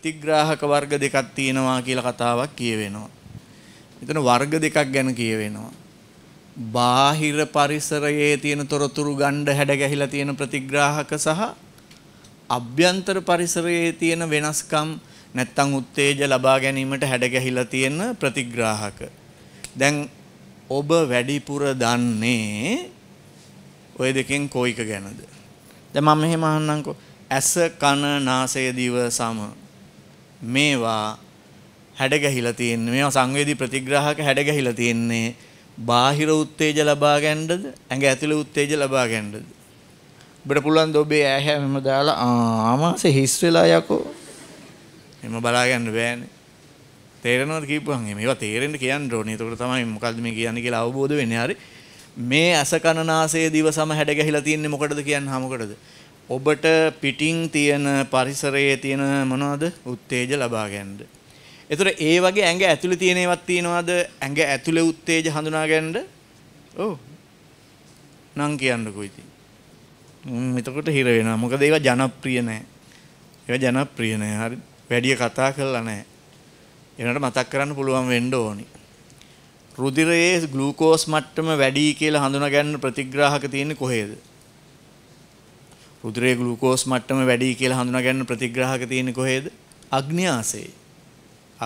ප්‍රතිග්‍රාහක වර්ග දෙකක් තියෙනවා කියලා කතාවක් කියවෙනවා. මෙතන වර්ග දෙකක් ගැන කියවෙනවා. බාහිර පරිසරයේ තියෙන තොරතුරු ගණ්ඩ හැඩ ගැහිලා තියෙන ප්‍රතිග්‍රාහක සහ අභ්‍යන්තර පරිසරයේ තියෙන වෙනස්කම් නැත්තම් උත්තේජ ලබා ගැනීමට හැඩ ගැහිලා තියෙන ප්‍රතිග්‍රාහක. දැන් ඔබ වැඩිපුර දන්නේ ඔය දෙකෙන් කොයික ගැනද? දැන් මම මෙහෙම අහන්නම්කෝ. ඇස කන නාසය දිව සම මේවා හැඩගැහිලා තියෙන්නේ මේවා සංවේදී ප්‍රතිග්‍රාහක හැඩගැහිලා තියෙන්නේ බාහිර උත්තේජ ලබා ගන්නද ඇඟ ඇතුළේ උත්තේජ ලබා ගන්නද ඔබට පුළුවන් ද ඔබේ ඇහැ මෙම දාලා ආමාස හිස් වෙලා යකෝ එම බලා ගන්න බෑනේ තේරෙනවද කියපුවහම මේවා තේරෙන්න කියන්න ඕනේ එතකොට තමයි මොකද්ද මේ කියන්නේ කියලා අවබෝධ වෙන්නේ හරි මේ අසකනනාසයේ දිව සම හැඩ ගැහිලා තියෙන්නේ මොකටද කියන්නේ හා මොකටද ඔබට පිටින් තියෙන පරිසරයේ තියෙන මොනවද උත්තේජ ලබා ගන්නද. ඒතර ඒ වගේ ඇඟ ඇතුලේ තියෙන ඒවාත් තියෙනවද? ඇඟ ඇතුලේ උත්තේජ හඳුනා ගන්නද? ඔව්. නම් කියන්නකෝ ඉතින්. ම්ම් එතකොට හිර වෙනවා. මොකද ඒවා ජනප්‍රිය නැහැ. ඒවා ජනප්‍රිය නැහැ. හරි. වැඩි කතා කරලා නැහැ. ඒනට මතක් කරන්න පුළුවන් වෙන්න ඕනි. රුධිරයේ ග්ලූකෝස් මට්ටම වැඩි කියලා හඳුනා ගන්න ප්‍රතිග්‍රාහක තියෙන්නේ කොහේද? උදරේ ග්ලූකෝස් මට්ටම වැඩි කියලා හඳුනා ගන්න ප්‍රතිග්‍රාහක තියෙන්නේ කොහේද? අග්න්‍යාසයේ.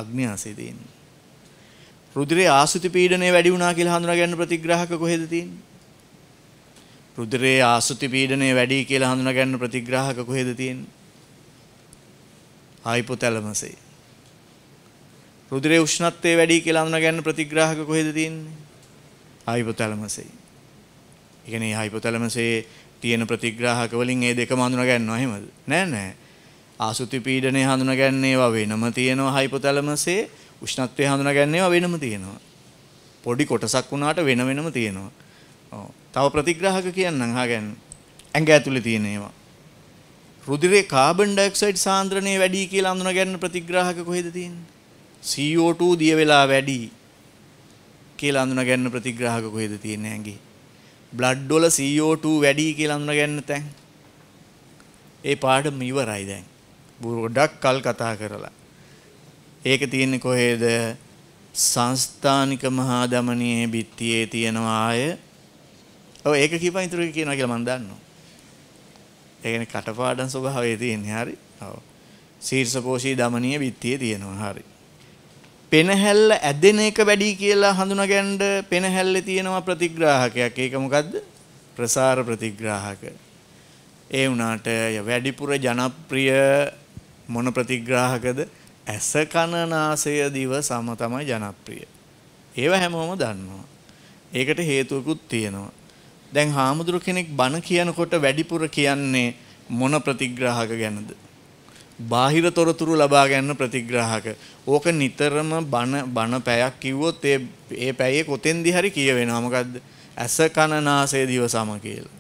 අග්න්‍යාසයේ තියෙන්නේ. රුධිරයේ ආසුති පීඩනය වැඩි වුණා කියලා හඳුනා ගන්න ප්‍රතිග්‍රාහක කොහෙද තියෙන්නේ? රුධිරයේ ආසුති පීඩනය වැඩි කියලා හඳුනා ගන්න ප්‍රතිග්‍රාහක කොහෙද තියෙන්නේ? හයිපොතැලමසේ. රුධිරයේ උෂ්ණත්වය වැඩි කියලා හඳුනා ගන්න ප්‍රතිග්‍රාහක කොහෙද තියෙන්නේ? හයිපොතැලමසේ. ඒ කියන්නේ හයිපොතැලමසේ තියෙන ප්‍රතිග්‍රාහක වලින් ඒ දෙකම හඳුනා ගන්නවා එහෙමද? නෑ නෑ. ආසුති පීඩනය හඳුනා ගන්න ඒවා වෙනම තියෙනවා හයිපොතැලමසේ උෂ්ණත්වය හඳුනා ගන්න ඒවා වෙනම තියෙනවා. පොඩි කොටසක් වුණාට වෙන වෙනම තියෙනවා. ඔව්. තව ප්‍රතිග්‍රාහක කියන්නම් අහගන්න. ඇඟ ඇතුලේ තියෙන ඒවා. රුධිරේ කාබන් ඩයොක්සයිඩ් සාන්ද්‍රණය වැඩි කියලා හඳුනා ගන්න ප්‍රතිග්‍රාහක කොහෙද තියෙන්නේ? CO2 දිය වෙලා වැඩි කියලා හඳුනා ගන්න ප්‍රතිග්‍රාහක කොහෙද තියෙන්නේ ඇඟේ? බ්ලඩ් වල CO2 වැඩි කියලා හඳුනගන්න තැන්. ඒ පාඩම ඉවරයි දැන්. ගොඩක් කල් කතා කරලා. ඒක තියෙන්නේ කොහේද? සංස්ථානික මහා දමනයේ බිත්තියේ තියෙනවා ආය. ඔව් ඒක කියපන් ඉතුරු කියනවා කියලා මම දන්නවා. ඒ කියන්නේ කටපාඩම් ස්වභාවයේ තියෙන්නේ හරි. ඔව්. ශීර්ෂපෝෂී දමනීය බිත්තියේ තියෙනවා හරි. පෙනහැල්ල ඇදෙන එක වැඩි කියලා හඳුනගන්න පෙනහැල්ලේ තියෙනවා ප්‍රතිග්‍රාහකයක්. ඒක මොකද්ද? ප්‍රසාර ප්‍රතිග්‍රාහක. ඒ වුණාට වැඩිපුර ජනප්‍රිය මොන ප්‍රතිග්‍රාහකද? ඇස කන නාසය දිව සම තමයි ජනප්‍රිය. ඒව හැමෝම දන්නවා. ඒකට හේතුවකුත් තියෙනවා. දැන් හාමුදුරු කෙනෙක් බණ කියනකොට වැඩිපුර කියන්නේ මොන ප්‍රතිග්‍රාහක ගැනද? බාහිර තොරතුරු ලබා ගන්න ප්‍රතිග්‍රාහක. ඕක නිතරම බන බන පැයක් කිව්වොත් ඒ ඒ පැයේ කොතෙන්දි හරි කියවෙනවා. මොකද්ද? ඇස කන නාසය දිව සම කියලා.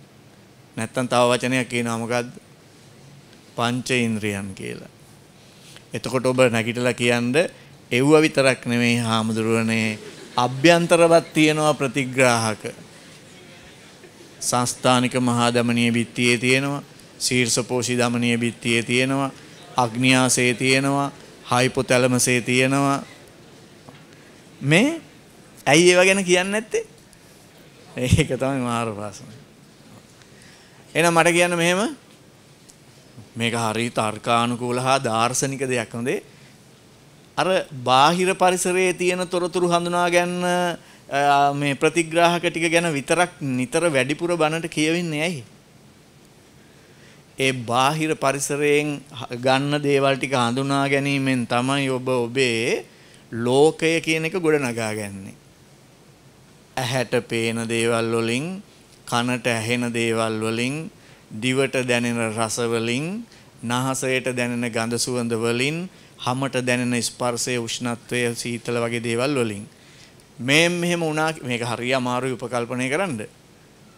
නැත්තම් තව වචනයක් කියනවා මොකද්ද? පංච ඉන්ද්‍රියන් කියලා. එතකොට ඔබ නැගිටලා කියන්නේ එව්ව විතරක් නෙමෙයි හාමුදුරුවනේ අභ්‍යන්තරවත් තියෙනවා ප්‍රතිග්‍රාහක. සංස්ථානික මහා දමනීය බිත්තියේ තියෙනවා, ශීර්ෂපෝෂී දමනීය බිත්තියේ තියෙනවා, අග්නියාසේ තියෙනවා හයිපොතැලමසේ තියෙනවා මේ ඇයි ඒව ගැන කියන්න ඇත්තේ ඒක තමයි මාර පාසන එහෙනම් මට කියන්න මෙහෙම මේක හරි තර්කානුකූල හා දාර්ශනික දෙයක් හොඳේ අර බාහිර පරිසරයේ තියෙන තොරතුරු හඳුනා ගන්න මේ ප්‍රතිග්‍රාහක ටික ගැන විතරක් නිතර වැඩිපුර බනට කියවෙන්නේ ඇයි ඒ බාහිර පරිසරයෙන් ගන්න දේවල් ටික හඳුනා ගැනීමෙන් තමයි ඔබ ඔබේ ලෝකය කියන එක ගොඩනගාගන්නේ. ඇහැට පේන දේවල් වලින්, කනට ඇහෙන දේවල් වලින්, දිවට දැනෙන රස වලින්, නාසයට දැනෙන ගඳ සුවඳ වලින්, හමට දැනෙන ස්පර්ශයේ උෂ්ණත්වය, සීතල වගේ දේවල් වලින් මේ මෙහෙම වුණා මේක හරිය අමාරුයි උපකල්පනය කරන්න.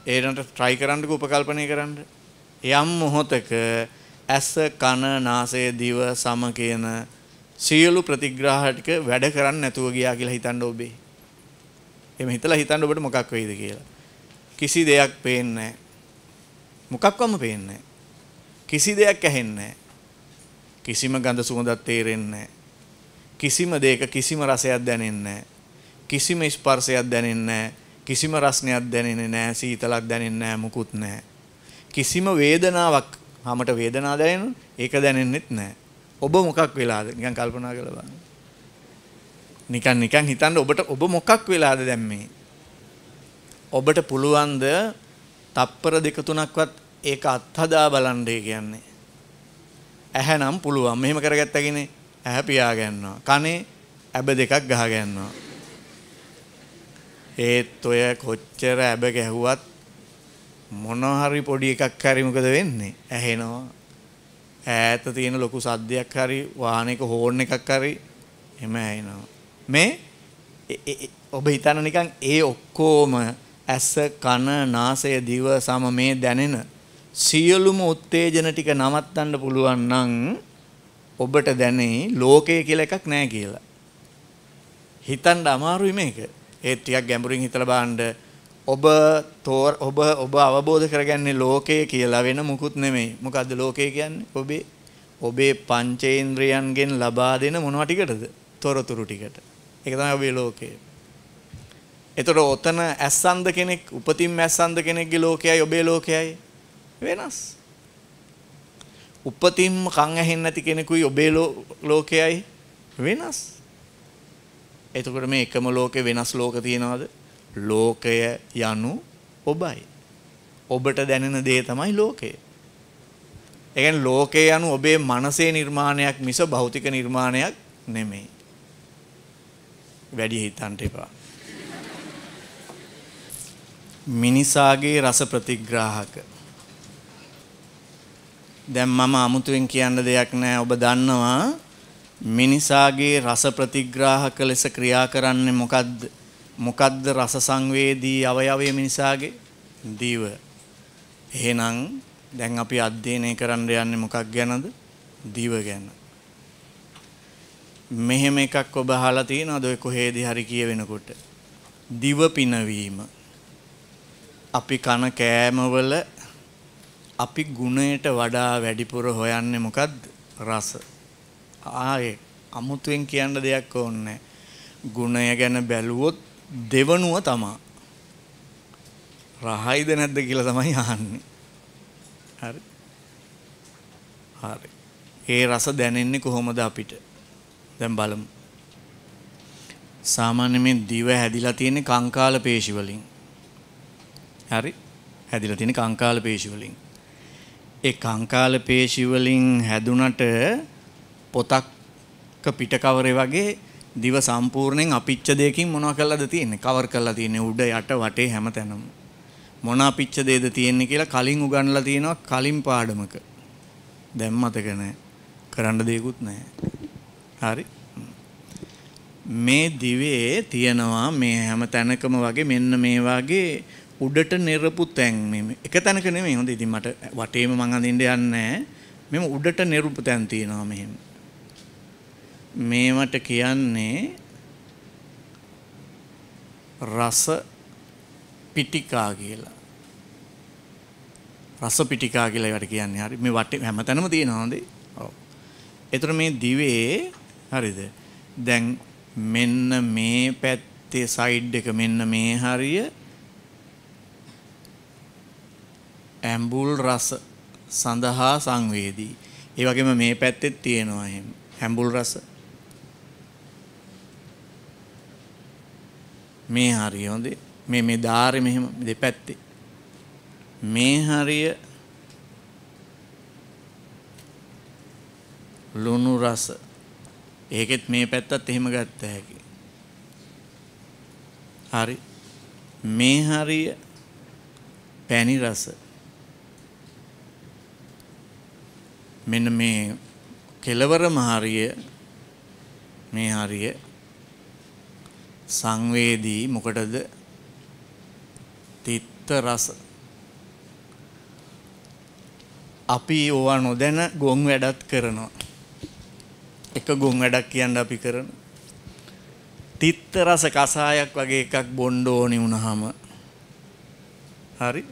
ඒකට try කරන්නක උපකල්පනය කරන්න. යම් මොහොතක ඇස කන නාසය දිව සම කියන සියලු ප්‍රතිග්‍රහ ටික වැඩ කරන්නේ නැතුව ගියා කියලා හිතන්න ඔබේ. එහෙම හිතලා හිතන්න ඔබට මොකක් වෙයිද කියලා. කිසි දෙයක් පේන්නේ මොකක්වම පේන්නේ කිසි දෙයක් ඇහෙන්නේ කිසිම ගඳ සුවඳක් තේරෙන්නේ කිසිම දෙයක කිසිම රසයක් දැනෙන්නේ කිසිම ස්පර්ශයක් දැනෙන්නේ කිසිම රසණයක් දැනෙන්නේ නැහැ සීතලක් දැනෙන්නේ නැහැ මුකුත් නැහැ කිසිම වේදනාවක් හමට වේදනාව දැනෙනු ඒක දැනෙන්නෙත් නැහැ. ඔබ මොකක් වෙලාද? නිකන් කල්පනා කරලා බලන්න. නිකන් නිකන් හිතන්න ඔබට ඔබ මොකක් වෙලාද දැන් මේ? ඔබට පුළුවන්ද තප්පර දෙක තුනක්වත් ඒක අත්හදා බලන්න කියන්නේ? ඇහැනම් පුළුවන්. මෙහෙම කරගත්තගෙනේ ඇහැ පියා ගන්නවා. කනේ ඇබ දෙකක් ගහ ගන්නවා. ඒත් ඔය කොච්චර ඇබ ගැහුවත් මොනහරි පොඩි එකක් හරි මොකද වෙන්නේ? ඇහෙනවා. ඈත තියෙන ලොකු සද්දයක් හරි වාහනයක හෝන් එකක් හරි එම ඇහෙනවා. මේ ඔබ හිතන නිකන් ඒ ඔක්කොම ඇස කන නාසය දිව සම මේ දැනෙන සියලුම උත්තේජන ටික නවත්තන්න පුළුවන් නම් ඔබට දැනේ ලෝකය කියලා එකක් නැහැ කියලා. හිතන්න අමාරුයි මේක. ඒත් ටිකක් ගැඹුරින් හිතලා බලන්න ඔබ තෝර ඔබ ඔබ අවබෝධ කරගන්නේ ලෝකය කියලා වෙන මුකුත් නෙමෙයි. මොකද්ද ලෝකය කියන්නේ? ඔබේ ඔබේ පංචේන්ද්‍රයන්ගෙන් ලබා දෙන මොනවා ටිකටද? තොරතුරු ටිකට. ඒක තමයි ඔබේ ලෝකය. එතකොට ඔතන ඇස්සන්ද කෙනෙක් උපතින් ඇස්සන්ද කෙනෙක්ගේ ලෝකයයි ඔබේ ලෝකයයි වෙනස්. උපතින්ම කන් ඇහෙන්නේ නැති කෙනෙකුයි ඔබේ ලෝකයයි වෙනස්. එතකොට මේ එකම ලෝකේ වෙනස් ලෝක තියනවාද? ලෝකය යනු ඔබයි. ඔබට දැනෙන දේ තමයි ලෝකය. ඒ කියන්නේ ලෝකය යනු ඔබේ මනසේ නිර්මාණයක් මිස භෞතික නිර්මාණයක් නෙමෙයි. වැඩි හිතන්න එපා. මිනිසාගේ රස ප්‍රතිග්‍රාහක දැන් මම අමුතුවෙන් කියන්න දෙයක් නෑ ඔබ දන්නවා මිනිසාගේ රස ප්‍රතිග්‍රාහක ලෙස ක්‍රියා කරන්නේ මොකද්ද මොකද්ද රස සංවේදී අවයවය මිනිසාගේ දිව. එහෙනම් දැන් අපි අධ්‍යයනය කරන්න යන්නේ මොකක් ගැනද? දිව ගැන. මෙහෙම එකක් ඔබ අහලා තියෙනවද ඔය කොහේදී හරි කියවෙනකොට? දිව පිනවීම. අපි කන කෑමවල අපි ගුණයට වඩා වැඩිපුර හොයන්නේ මොකද්ද? රස. ආයේ අමුතුවෙන් කියන්න දෙයක් ඕනේ නැහැ. ගුණය ගැන බැලුවොත් දෙවනුව තමා. රහයිද නැද්ද කියලා තමයි අහන්නේ. හරි. හරි. ඒ රස දැනෙන්නේ කොහොමද අපිට? දැන් බලමු. සාමාන්‍ය මේ දිව හැදිලා තියෙන්නේ කංකාල පේශි වලින්. හරි. හැදිලා තියෙන්නේ කංකාල පේශි වලින්. ඒ කංකාල පේශි වලින් හැදුනට පොතක්ක පිටකවරේ වගේ දිව සම්පූර්ණයෙන් අපිච්ච දෙයකින් මොනවා කළාද තියෙන්නේ? කවර් කරලා තියෙන්නේ උඩ යට වටේ හැමතැනම. මොන අපිච්ච දෙයද තියෙන්නේ කියලා කලින් උගන්ලා තියෙනවා කලින් පාඩමක. දැන් මතක නැහැ. කරන්න දෙයක්වත් නැහැ. හරි. මේ දිවේ තියෙනවා මේ හැම තැනකම වගේ මෙන්න මේ වගේ උඩට නිරපු තැන් මේ එක තැනක නෙමෙයි හොඳ ඉතින් මට වටේම මං අඳින්න යන්නේ නැහැ. මෙම උඩට නිරූප තැන් තියෙනවා මෙහෙම. මේවට කියන්නේ රස පිටිකා කියලා. රස පිටිකා කියලා ඒවට කියන්නේ. හරි. මේ වටේ හැමතැනම තියෙනවා නේද? ඔව්. ඒතර මේ දිවේ හරිද? දැන් මෙන්න මේ පැත්තේ සයිඩ් එක මෙන්න මේ හරිය ඇම්බුල් රස සඳහා සංවේදී. ඒ වගේම මේ පැත්තෙත් තියෙනවා එහෙම. ඇම්බුල් රස මේ හරිය හොඳේ මේ මේ ධාරය මෙහෙම දෙපැත්තේ මේ හරිය ලුණු රස ඒකෙත් මේ පැත්තත් එහෙම ගත්ත හැකි හරි මේ හරිය පැණි රස මෙන්න මේ කෙලවරම හරිය මේ හරිය සංවේදී මොකටද? තිත්ත රස. අපි ඕවා නොදැන ගොන් වැඩත් කරනවා. එක ගොන් වැඩක් කියන්න අපි කරන. තිත්ත රස කසායක් වගේ එකක් බොන්න ඕනි වුණාම හරි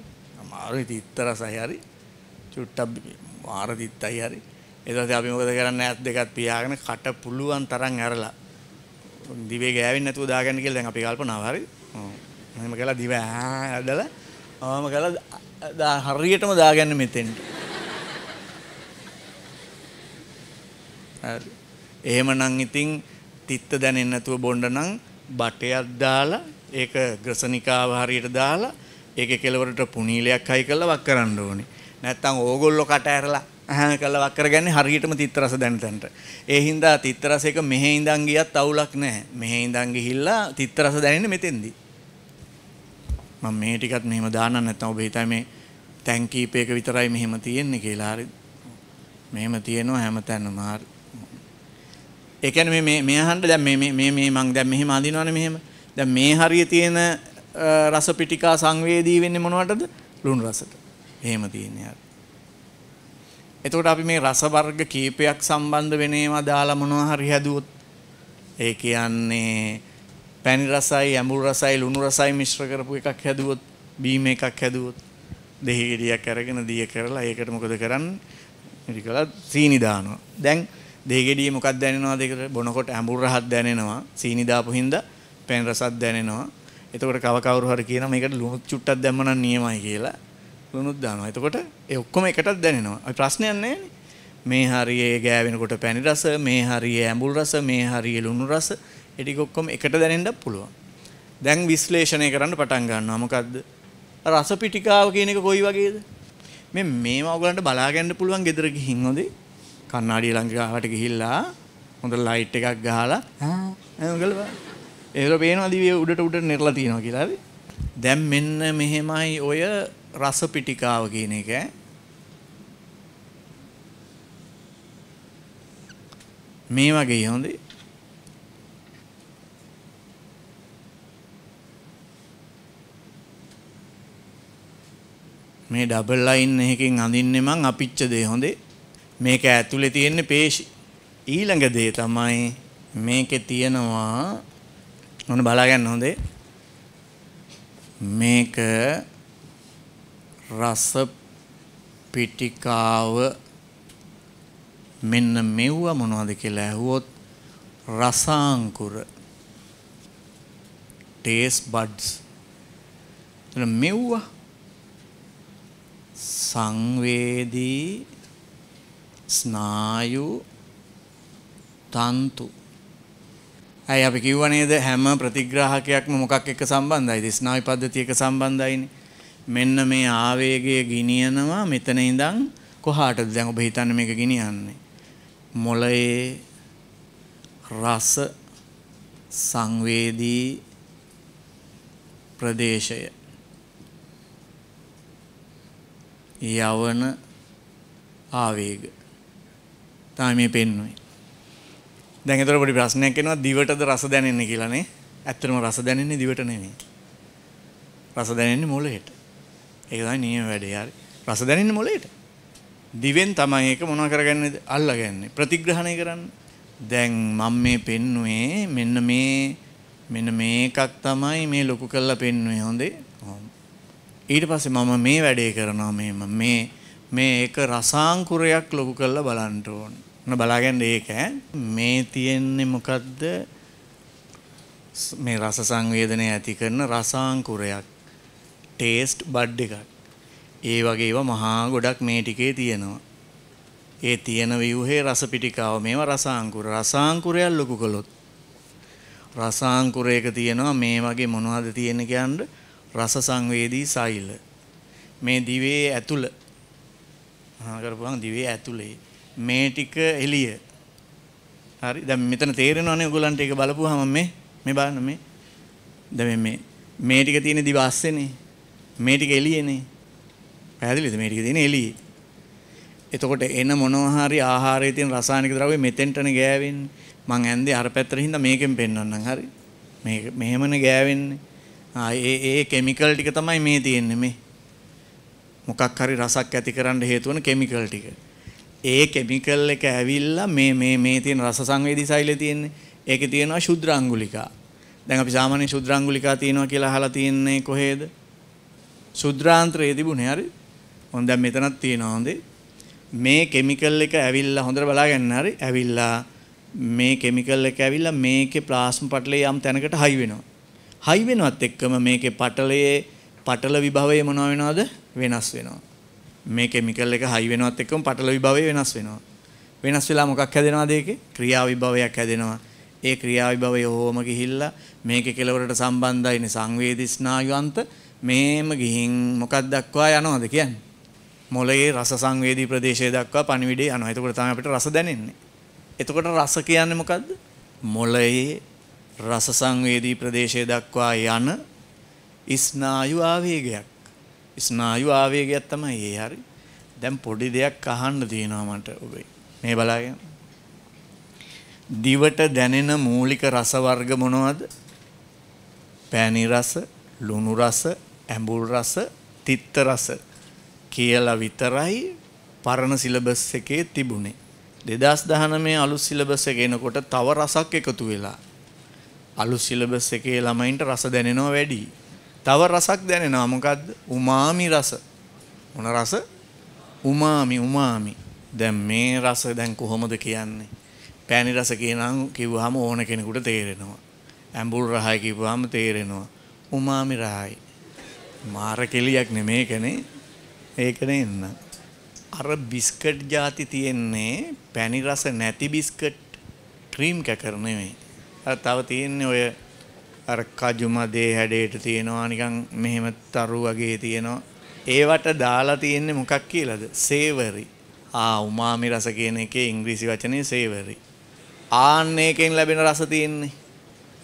අමාරුයි තිත්ත රසයි හරි චුට්ටක් වාර තිත්තයි හරි එතකොට අපි මොකද කරන්නේ ඇස් දෙකත් පියාගෙන කට පුළුවන් තරම් ඇරලා දිවේ ගෑවෙන්නේ නැතුව දාගන්න කියලා දැන් අපි කල්පනාව හරි. ඔව්. එහෙම කළා දිව ඈ ඇදලා ආම කළා හරියටම දාගන්න මෙතෙන්ට. හරි. එහෙමනම් ඉතින් තිත්ත දැනෙන්නේ නැතුව බොන්න නම් බටයක් දාලා ඒක ග්‍රසනිකාව හරියට දාලා ඒකේ කෙලවරට පුනීලයක් හයි කරලා වක් කරන්න ඕනේ. නැත්තම් ඕගොල්ලෝ කට ඇරලා ඇහැන කළා වක් කරගන්නේ හරියටම තිත් රස දැන තැනට. ඒ හින්දා තිත් රස එක මෙහි ඉඳන් ගියත් අවුලක් නැහැ. මෙහි ඉඳන් ගිහිල්ලා තිත් රස දැනෙන්නේ මෙතෙන්දී. මම මේ ටිකත් මෙහෙම දාන්න නැත්නම් ඔබ හිතයි මේ තැන් කීපයක විතරයි මෙහෙම තියෙන්නේ කියලා හරි මෙහෙම තියෙනවා හැමතැනම හරි ඒ කියන්නේ මේ මේ අහන්න දැන් මේ මේ මේ මං දැන් මෙහෙම අඳිනවනේ මෙහෙම දැන් මේ හරිය තියෙන රස පිටිකා සංවේදී වෙන්නේ මොනවටද ලුණු රසට එහෙම තියෙන්නේ හරි එතකොට අපි මේ රස වර්ග කීපයක් සම්බන්ධ වෙනේවා දාලා මොනවා හරි හැදුවොත් ඒ කියන්නේ පැණි රසයි ඇඹුල් රසයි ලුණු රසයි මිශ්‍ර කරපු එකක් හැදුවොත් බීම එකක් හැදුවොත් දෙහි ගෙඩියක් අරගෙන දිය කරලා ඒකට මොකද කරන්නේ ඉතිකලා සීනි දානවා දැන් දෙහි ගෙඩිය මොකක්ද දැනෙනවද ඒකට බොනකොට ඇඹුල් රහක් දැනෙනවා සීනි දාපු හින්දා පැණි රසක් දැනෙනවා එතකොට කව කවුරු හරි කියනවා මේකට ලුණු චුට්ටක් දැම්මනම් නියමයි කියලා ලුණුත් දානවා. එතකොට ඒ ඔක්කොම එකටත් දැනෙනවා. අපි ප්‍රශ්නයක් නැහැ මේ හරියේ ගෑවෙනකොට පැණි රස, මේ හරියේ ඇඹුල් රස, මේ හරියේ ලුණු රස, ඒ ටික ඔක්කොම එකට දැනෙන්නත් පුළුවන්. දැන් විශ්ලේෂණය කරන්න පටන් ගන්නවා. මොකද්ද? රස පිටිකාව කියන එක කොයි වගේද? මේ මේවා ඔයගලන්ට බලා ගන්න පුළුවන් ගෙදර ගිහින් හොදේ. කණ්ණාඩිය ළඟට ගිහිල්ලා හොඳ ලයිට් එකක් ගහලා ආ ඔයගල බලන්න. ඒකල පේනවා දිවේ උඩට උඩට නිරලා තියෙනවා කියලා හරි. දැන් මෙන්න මෙහෙමයි ඔය රස පිටිකාව කියන එක මේ වගේ හොඳේ මේ ඩබල් ලයින් එකකින් අඳින්නේ මං අපිච්ච දේ හොඳේ මේක ඇතුලේ තියෙන පේශි ඊළඟ දේ තමයි මේකේ තියෙනවා මොන බලා ගන්න හොඳේ මේක රස පිටිකාව මෙන්න මෙව්ව මොනවද කියලා ඇහුවොත් රසාංකුර taste buds එතන මෙව්ව සංවේදී ස්නායු තන්තු ඇයි අපි කිව්ව නේද හැම ප්‍රතිග්‍රාහකයක්ම මොකක් එක්ක සම්බන්ධයිද ස්නායු පද්ධතිය එක්ක සම්බන්ධයිනේ මෙන්න මේ ආවේගය ගිනියනවා මෙතන ඉඳන් කොහාටද දැන් ඔබ හිතන්නේ මේක ගිනියන්නේ මොළයේ රස සංවේදී ප්‍රදේශය යවන ආවේග තමයි මේ පෙන්වන්නේ දැන් ඒතර පොඩි ප්‍රශ්නයක් එනවා දිවටද රස දැනෙන්නේ කියලානේ ඇත්තටම රස දැනෙන්නේ දිවට නෙමෙයි රස දැනෙන්නේ මොළයට ඒක තමයි නියම වැඩේ. හරි. රස දැනෙන්නේ මොළේට. දිවෙන් තමයි ඒක මොනවා කරගන්නේ අල්ලගන්නේ. ප්‍රතිග්‍රහණය කරන්නේ. දැන් මම මේ පෙන්නුවේ මෙන්න මේ මෙන්න මේකක් තමයි මේ ලොකු කරලා පෙන්නුවේ හොඳේ. ඊට පස්සේ මම මේ වැඩේ කරනවා මේම මේ මේ එක රසාංකුරයක් ලොකු කරලා බලන්න ඕන. ඔන්න බලාගන්න ඒක මේ තියෙන්නේ මොකද්ද? මේ රස සංවේදනය ඇති කරන රසාංකුරයක්. ටේස්ට් බඩ් එකක්. ඒ වගේ ඒවා මහා ගොඩක් මේ ටිකේ තියෙනවා. ඒ තියෙන ව්‍යුහේ රස පිටිකාව මේවා රසාංකුර. රසාංකුරයක් ලොකු කළොත් රසාංකුරයක තියෙනවා මේ වගේ මොනවද තියෙන කියන්නේ රස සංවේදී සෛල. මේ දිවේ ඇතුළ හා කරපුවාම දිවේ ඇතුලේ මේ ටික එළිය. හරි දැන් මෙතන තේරෙනවනේ ඔයගොල්ලන්ට ඒක බලපුවාම මේ මේ බලන්න මේ දැන් මේ මේ ටික තියෙන දිව අස්සේනේ මේ ටික එළියේනේ. පැහැදිලිද මේ ටික තියෙන්නේ එළියේ. එතකොට එන මොනවා හරි ආහාරයේ තියෙන රසායනික ද්‍රව්‍ය මෙතෙන්ටනේ ගෑවෙන්නේ. මං ඇන්දේ අර පැත්තට හින්දා මේකෙන් පෙන්වන්නම් හරි. මේ මෙහෙමනේ ගෑවෙන්නේ. ආ ඒ ඒ කිමිකල් ටික තමයි මේ තියෙන්නේ මේ. මොකක් හරි රසක් ඇති කරන්න හේතු වෙන කිමිකල් ටික. ඒ කිමිකල් එක ඇවිල්ලා මේ මේ මේ තියෙන රස සංවේදී සෛලයේ තියෙන්නේ. ඒකේ තියෙනවා ශුද්‍ර අඟුලිකා. දැන් අපි සාමාන්‍ය ශුද්‍ර අඟුලිකා තියෙනවා කියලා අහලා තින්නේ කොහේද? සුද්‍රාන්ත්‍රයේ තිබුණේ හරි. මොන් දැන් මෙතනක් තියෙනවා හොඳේ. මේ කිමිකල් එක ඇවිල්ලා හොඳට බලාගන්න හරි. ඇවිල්ලා මේ කිමිකල් එක ඇවිල්ලා මේකේ ප්ලාස්ම පටලේ යම් තැනකට හයි වෙනවා. හයි වෙනවත් එක්කම මේකේ පටලයේ පටල විභවය මොනවා වෙනවද? වෙනස් වෙනවා. මේ කිමිකල් එක හයි වෙනවත් එක්කම පටල විභවය වෙනස් වෙනවා. වෙනස් වෙලා මොකක් හැදෙනවද ඒකේ? ක්‍රියා විභවයක් හැදෙනවා. ඒ ක්‍රියා විභවය ඕම ගිහිල්ලා මේකේ කෙලවරට සම්බන්ධයිනේ සංවේදී ස්නායු අන්ත මේම ගිහින් මොකක් දක්වා යනවද කියන්නේ? මොළයේ රස සංවේදී ප්‍රදේශය දක්වා පණිවිඩය යනවා. එතකොට තමයි අපිට රස දැනෙන්නේ. එතකොට රස කියන්නේ මොකද්ද? මොළයේ රස සංවේදී ප්‍රදේශය දක්වා යන ස්නායු ආවේගයක්. ස්නායු ආවේගයක් තමයි ඒ හරි. දැන් පොඩි දෙයක් අහන්න තියෙනවා මට ඔබේ. මේ බලාගෙන. දිවට දැනෙන මූලික රස වර්ග මොනවද? පැණි රස, ලුණු රස, ඇඹුල් රස, තිත්ත රස කියලා විතරයි පරණ සිලබස් එකේ තිබුණේ. 2019 අලුත් සිලබස් එක එනකොට තව රසක් එකතු වෙලා අලුත් සිලබස් එකේ ළමයින්ට රස දැනෙනවා වැඩි. තව රසක් දැනෙනවා මොකද්ද? උමාමි රස. මොන රස? උමාමි උමාමි. දැන් මේ රස දැන් කොහොමද කියන්නේ? පෑනි රස කියනනම් කිව්වහම ඕන කෙනෙකුට තේරෙනවා. ඇඹුල් රහයි කිව්වහම තේරෙනවා. උමාමි රහයි. මාර කෙලියක් නෙමේ කනේ ඒකන එන්න. අර බිස්කට් ජාති තියෙන්නේ පැණි රස නැති බිස්කට් ක්‍රීම් කැකර නෙමෙයි. අර තව තියෙන්නේ ඔය අර කජු මදේ හැඩයට තියෙනවා නිකන් මෙහෙම තරු වගේ තියෙනවා. ඒවට දාලා තියෙන්නේ මොකක් කියලාද? සේවරි. ආ උමාමි රස කියන එකේ ඉංග්‍රීසි වචනේ සේවරි. ආන්න එකෙන් ලැබෙන රස තියෙන්නේ.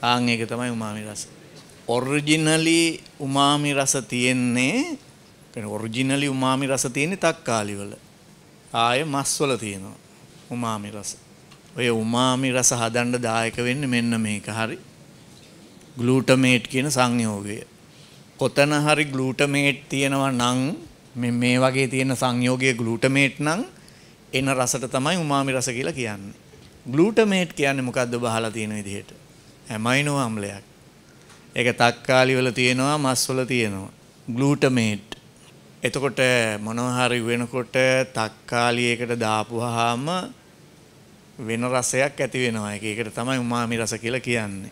ආන් ඒක තමයි උමාමි රස. ඔරිජිනලි උමාමි රස තියෙන්නේ කියන්නේ ඔරිජිනලි උමාමි රස තියෙන්නේ තක්කාලි වල. ආයේ මස් වල තියෙනවා උමාමි රස. ඔය උමාමි රස හදන්න දායක වෙන්නේ මෙන්න මේක හරි. ග්ලූටමේට් කියන සංයෝගය. කොතන හරි ග්ලූටමේට් තියෙනවා නම් මේ මේ වගේ තියෙන සංයෝගයේ ග්ලූටමේට් නම් එන රසට තමයි උමාමි රස කියලා කියන්නේ. ග්ලූටමේට් කියන්නේ මොකද්ද බහලා තියෙන විදිහට? ඇමයිනෝ අම්ලයක්. ඒක තක්කාලි වල තියෙනවා මස් වල තියෙනවා ග්ලූටමේට් එතකොට මොනවා හරි වෙනකොට තක්කාලියකට දාපුවාම වෙන රසයක් ඇති වෙනවා ඒක. ඒකට තමයි උමාමි රස කියලා කියන්නේ.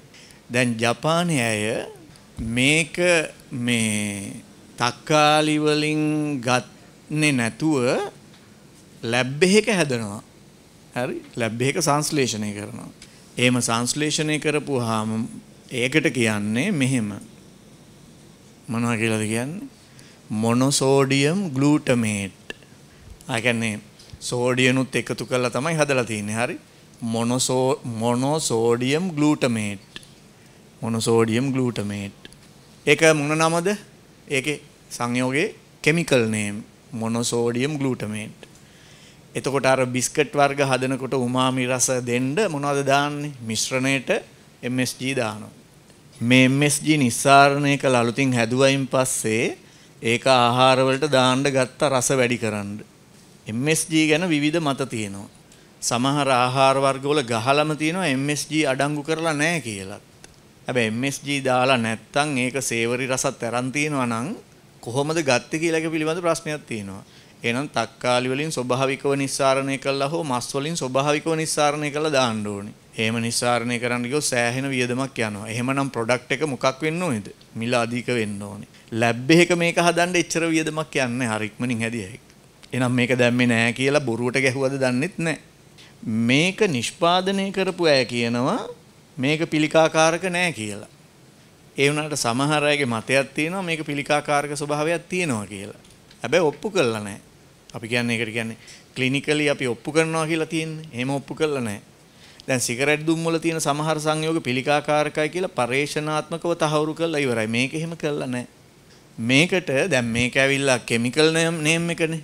දැන් ජපානයේ අය මේක මේ තක්කාලි වලින් ගන්නේ නැතුව ලැබ් එකක හැදනවා. හරි? ලැබ් එකක සංස්ලේෂණය කරනවා. එහෙම සංස්ලේෂණය කරපුවාම ඒකට කියන්නේ මෙහෙම මොනවා කියලාද කියන්නේ? Monosodium glutamate. ආ කියන්නේ සෝඩියනුත් එකතු කරලා තමයි හදලා තින්නේ. හරි. මොනොසෝ මොනොසෝඩියම් ග්ලූටමේට්. Monosodium glutamate. ඒක මොන නමද? ඒකේ සංයෝගයේ කෙමිකල් නේම් මොනොසෝඩියම් ග්ලූටමේට්. එතකොට අර බිස්කට් වර්ග හදනකොට උමාමි රස දෙන්න මොනවද දාන්නේ? මිශ්‍රණයට MSG දානවා. මේ MSG නිස්සාරණය කළ අලුතින් හැදුවයින් පස්සේ ඒක ආහාර වලට දාන්න ගත්ත රස වැඩි කරන්න. MSG ගැන විවිධ මත තියෙනවා. සමහර ආහාර වර්ගවල ගහලම තියෙනවා MSG අඩංගු කරලා නැහැ කියලා. හැබැයි MSG දාලා නැත්තම් ඒක සේවරි රසත් අරන් තියෙනවා නම් කොහොමද ගත්තේ කියලා එක පිළිබඳ ප්‍රශ්නයක් තියෙනවා. එහෙනම් තක්කාලි වලින් ස්වභාවිකව නිස්සාරණය කළා හෝ මස් වලින් ස්වභාවිකව නිස්සාරණය කළා දාන්න ඕනේ. එහෙම නිස්සාරණය කරන්න ගියොත් සෑහෙන වියදමක් යනවා. එහෙමනම් ප්‍රොඩක්ට් එක මොකක් වෙන්න ඕනේද? මිල අධික වෙන්න ඕනේ. ලැබ් එක මේක හදන්න එච්චර වියදමක් යන්නේ හරි ඉක්මනින් හැදිය හැකියි. එනම් මේක දැම්මේ නැහැ කියලා බොරුවට ගැහුවද දන්නෙත් නැහැ. මේක නිෂ්පාදනය කරපු අය කියනවා මේක පිළිකාකාරක නැහැ කියලා. ඒ වුණාට සමහර අයගේ මතයක් තියෙනවා මේක පිළිකාකාරක ස්වභාවයක් තියෙනවා කියලා. හැබැයි ඔප්පු කළා නැහැ. අපි කියන්නේ ඒකට කියන්නේ ක්ලිනිකලි අපි ඔප්පු කරනවා කියලා තියෙන්නේ. එහෙම ඔප්පු කළා නැහැ. දැන් සිගරට් දුම් වල තියෙන සමහර සංයෝග පිළිකාකාරකයි කියලා පරේක්ෂණාත්මකව තහවුරු කරලා ඉවරයි. මේක එහෙම කළා නැහැ. මේකට දැන් මේක ඇවිල්ලා කිමිකල් නේම් එකනේ.